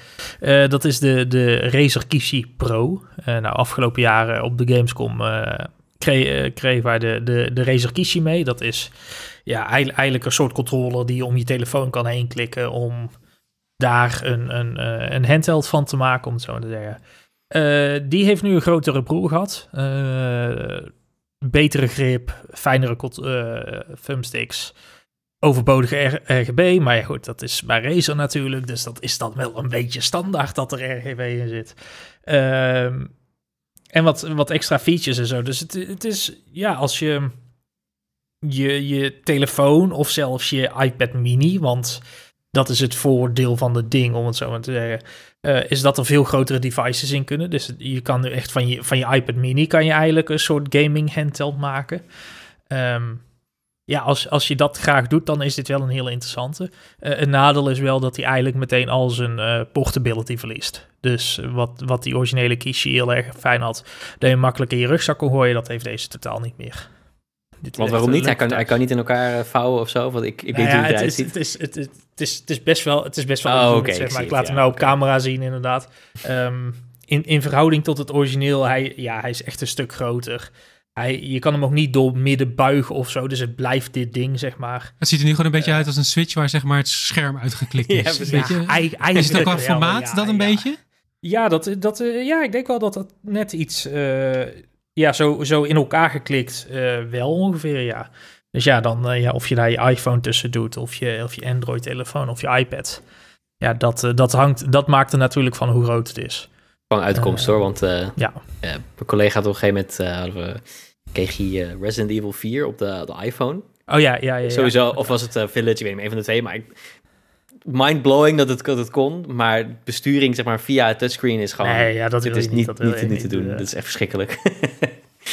dat is de, de Razer Kishi Pro. nou, afgelopen jaren op de Gamescom kreeg, kreeg wij de, de, de Razer Kishi mee. Dat is ja, eigenlijk een soort controller die je om je telefoon kan heen klikken om daar een, een, een handheld van te maken, om zo te zeggen. die heeft nu een grotere broer gehad betere grip, fijnere uh, thumbsticks, overbodige RGB. Maar ja, goed, dat is bij Razer natuurlijk, dus dat is dan wel een beetje standaard dat er RGB in zit. Ehm, en wat, wat extra features en zo. Dus het, het is, ja, als je, je je telefoon of zelfs je iPad mini, want dat is het voordeel van het ding, om het zo maar te zeggen. Eh, is dat er veel grotere devices in kunnen. Dus je kan nu echt van je, van je iPad mini kan je eigenlijk een soort gaming handheld maken. Ehm, ja, als, als je dat graag doet, dan is dit wel een heel interessante. Uh, een nadeel is wel dat hij eigenlijk meteen al zijn eh, portability verliest. Dus wat, wat die originele kiesje heel erg fijn had, dat je makkelijk in je rugzak kon gooien, dat heeft deze totaal niet meer want waarom niet? Hij kan, hij kan niet in elkaar eh, vouwen of zo? Want ik, ik nou weet ja, het, het, het, het is, het, is, het is best wel, het is best wel oh, maar. Ik, laat hem nou op camera zien, inderdaad. Ehm, in, in verhouding tot het origineel, hij, ja, hij is echt een stuk groter. Hij, je kan hem ook niet door midden buigen of zo, dus het blijft dit ding, zeg maar. Het ziet er nu gewoon een beetje eh. uit als een Switch waar zeg maar het scherm uitgeklikt is. weet je? Ja, is het ook qua formaat dat een beetje? Ja, dat, dat, eh, ja, ik denk wel dat dat net iets, ja, zo, zo in elkaar geklikt eh, wel ongeveer, ja. Dus ja, dan, eh, ja, of je daar je iPhone tussen doet, of je, of je Android-telefoon, of je iPad. Ja, dat, eh, dat, hangt, dat maakt er natuurlijk van hoe groot het is. Van uitkomst hoor, want ja. mijn collega had op een gegeven moment, we, kreeg hij Resident Evil 4 op de, de iPhone. Oh ja, ja, ja. Sowieso, of was het Village, ik weet niet, een van de twee. Maar ik, mindblowing dat het, dat het kon. Maar besturing zeg maar, via het touchscreen is gewoon... Nee, ja, dat is niet, dat niet, te doen. Eh. Dat is echt verschrikkelijk.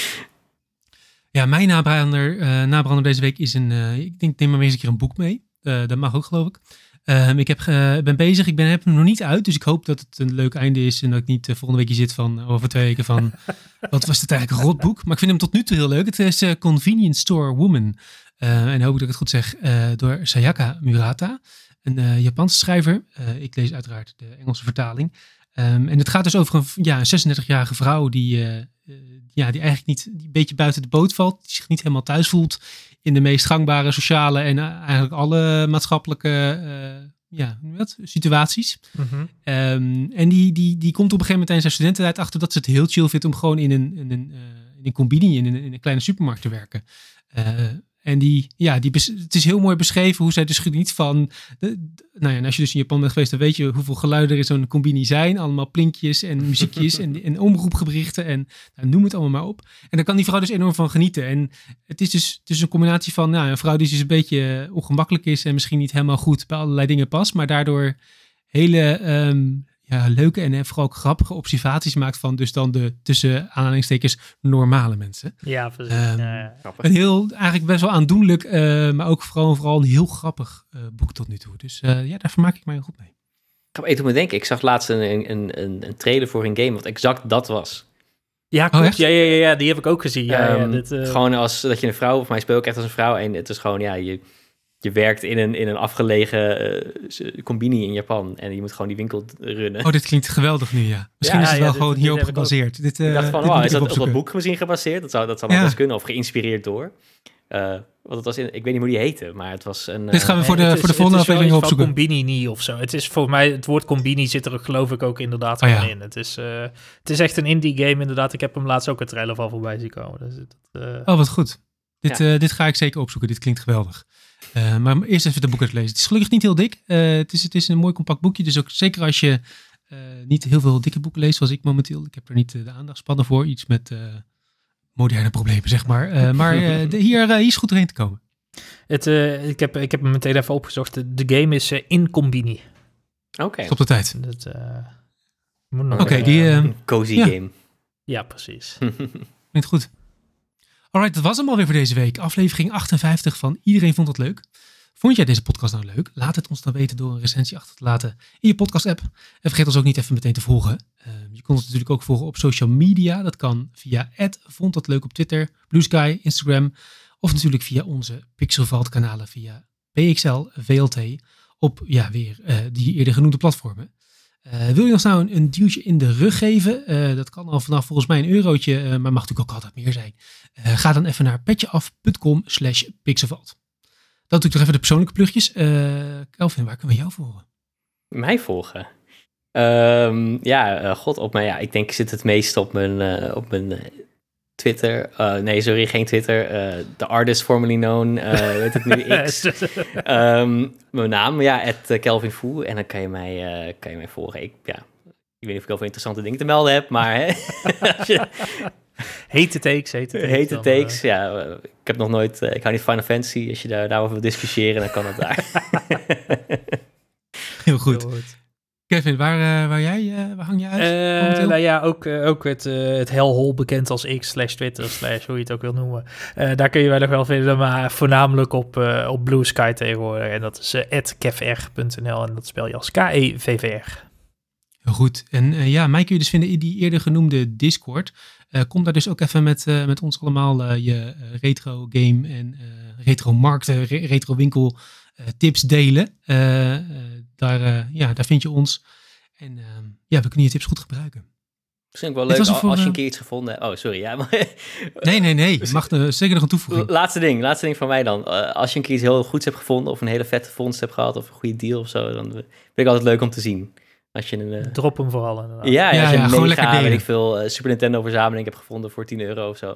ja, mijn nabrander, eh, nabrander deze week is een... Eh, ik denk, neem maar eens een keer een boek mee. dat mag ook, geloof ik. Ehm, ik heb, ben bezig, ik ben, heb hem nog niet uit, dus ik hoop dat het een leuk einde is en dat ik niet volgende week hier zit van over twee weken van wat was het eigenlijk een rotboek. Maar ik vind hem tot nu toe heel leuk. Het is Convenience Store Woman. en hoop ik dat ik het goed zeg, door Sayaka Murata een eh, Japanse schrijver. Eh, ik lees uiteraard de Engelse vertaling. Ehm, en het gaat dus over een, ja, een 36-jarige vrouw die, eh, ja, die eigenlijk niet die een beetje buiten de boot valt. Die zich niet helemaal thuis voelt in de meest gangbare sociale en eigenlijk alle maatschappelijke ja, wat, situaties. Mhm. Ehm, en die, die, die komt op een gegeven moment tijdens haar studententijd achter dat ze het heel chill vindt om gewoon in een, in een, in een combini, in een, kleine supermarkt te werken. Uh, en die, ja, die, het is heel mooi beschreven hoe zij dus geniet van. De, nou ja, als je dus in Japan bent geweest, dan weet je hoeveel geluiden er in zo'n combini zijn. Allemaal plinkjes en muziekjes en, en omroepgeberichten en nou, noem het allemaal maar op. En daar kan die vrouw dus enorm van genieten. En het is dus, is een combinatie van nou, een vrouw die dus een beetje eh, ongemakkelijk is en misschien niet helemaal goed bij allerlei dingen past, maar daardoor hele ehm, ja, leuke en vooral ook grappige observaties maakt van dus dan de tussen aanhalingstekens normale mensen. Ja, precies. Um, ja, Een heel, eigenlijk best wel aandoenlijk, eh, maar ook vooral, vooral een heel grappig eh, boek tot nu toe. Dus eh, ja, daar vermaak ik mij goed mee. Ik ga even me denken, ik zag laatst een, een, een, een trailer voor een game wat exact dat was. Ja, oh, klopt. ja, ja, ja, ja, die heb ik ook gezien. Ja, um, dit, gewoon als dat je een vrouw, of mij speel ik echt als een vrouw. En het is gewoon, ja, je, je werkt in een, in een afgelegen uh, combini in Japan en je moet gewoon die winkel runnen. Oh, dit klinkt geweldig nu, ja. Misschien is het wel gewoon hierop gebaseerd. dit, ik dacht eh, van, oh, is dat op dat boek misschien gebaseerd? Dat zou, dat zou wel kunnen, of geïnspireerd door. Eh, want het was in, ik weet niet hoe die heette, maar het was een... Dit gaan we voor de, voor de volgende aflevering opzoeken. Het is combini niet of zo. Het is voor mij, het woord combini zit er geloof ik ook inderdaad oh, in. Het is, het is echt een indie game inderdaad. Ik heb hem laatst ook een trailer van voorbij zien komen. Dus oh, wat goed. Dit, dit ga ik zeker opzoeken. Dit klinkt geweldig. Eh, maar eerst even de te lezen. Het is gelukkig niet heel dik. Eh, het, is, het is een mooi compact boekje. Dus ook zeker als je eh, niet heel veel dikke boeken leest, zoals ik momenteel. Ik heb er niet de aandachtspannen voor. Iets met moderne problemen, zeg maar. maar de, hier, hier is goed doorheen te komen. Het, ik, heb, ik heb hem meteen even opgezocht. De game is combini. Oké. Okay. de tijd. Oké, die... Ehm, een cozy game. Ja, precies. Klinkt goed. Alright, dat was hem alweer voor deze week. Aflevering 58 van Iedereen vond het leuk. Vond jij deze podcast nou leuk? Laat het ons dan weten door een recensie achter te laten in je podcast-app. En vergeet ons ook niet even meteen te volgen. Ehm, je kunt ons natuurlijk ook volgen op social media. Dat kan via vond dat leuk op Twitter, Blue Sky, Instagram. Of natuurlijk via onze Pixelvalt-kanalen via PXL, VLT. Op ja, weer eh, die eerder genoemde platformen. Eh, wil je ons nou een, duwtje in de rug geven? Eh, dat kan al vanaf volgens mij een eurotje, eh, maar mag natuurlijk ook altijd meer zijn. ga dan even naar petjeaf.com slash pixelvalt. Dat doe ik toch even de persoonlijke plugjes. Kelvin, waar kunnen we jou volgen? Mij volgen? Ehm, ja, god op mij. Ja, ik denk ik zit het meest op mijn, op mijn Twitter. Eh, nee, sorry, geen Twitter. Eh, de artist formerly known, eh, weet het nu, X. Ehm, mijn naam, ja, at Kelvin Foo. En dan kan je mij, kan je mij volgen. Ik, ja, ik weet niet of ik heel veel interessante dingen te melden heb, maar... Hè, Hete takes, hete takes. takes, ja. Ik heb nog nooit... ik hou niet van Final Fantasy. Als je daar, daarover wil discussiëren, dan kan dat daar. Heel goed. Kevin, waar, eh, waar, jij, eh, waar hang je uit? Eh, nou ja, ook, ook het, het helhol bekend als X slash Twitter slash hoe je het ook wil noemen. daar kun je wel nog wel vinden, maar voornamelijk op, op Blue Sky tegenwoordig. En dat is kevr.nl en dat spel je als K-E-V-V-R. Goed, en ja, mij kun je dus vinden in die eerder genoemde Discord. kom daar dus ook even met, met ons allemaal je retro game en retro markten, retro winkel tips delen daar, eh, ja, daar vind je ons. En eh, ja, we kunnen je tips goed gebruiken. Misschien wel leuk als, je eh, een keer iets gevonden hebt. Oh, sorry. Ja, nee, nee, nee. Je mag er zeker nog een toevoeging. Laatste ding, laatste ding van mij dan. als je een keer iets heel goeds hebt gevonden of een hele vette vondst hebt gehad of een goede deal of zo, dan vind ik altijd leuk om te zien. Als je een, uh... Drop hem vooral inderdaad. Ja, ja gewoon lekker ding ik veel, Super Nintendo verzameling heb gevonden voor 10 euro of zo.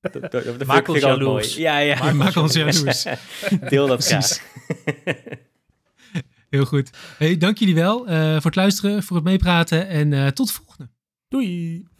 Dat, dat, Ja, ja. Maak, maak ons jaloers. Deel dat graag. Heel goed. dank jullie wel eh, voor het luisteren, voor het meepraten en eh, tot de volgende. Doei.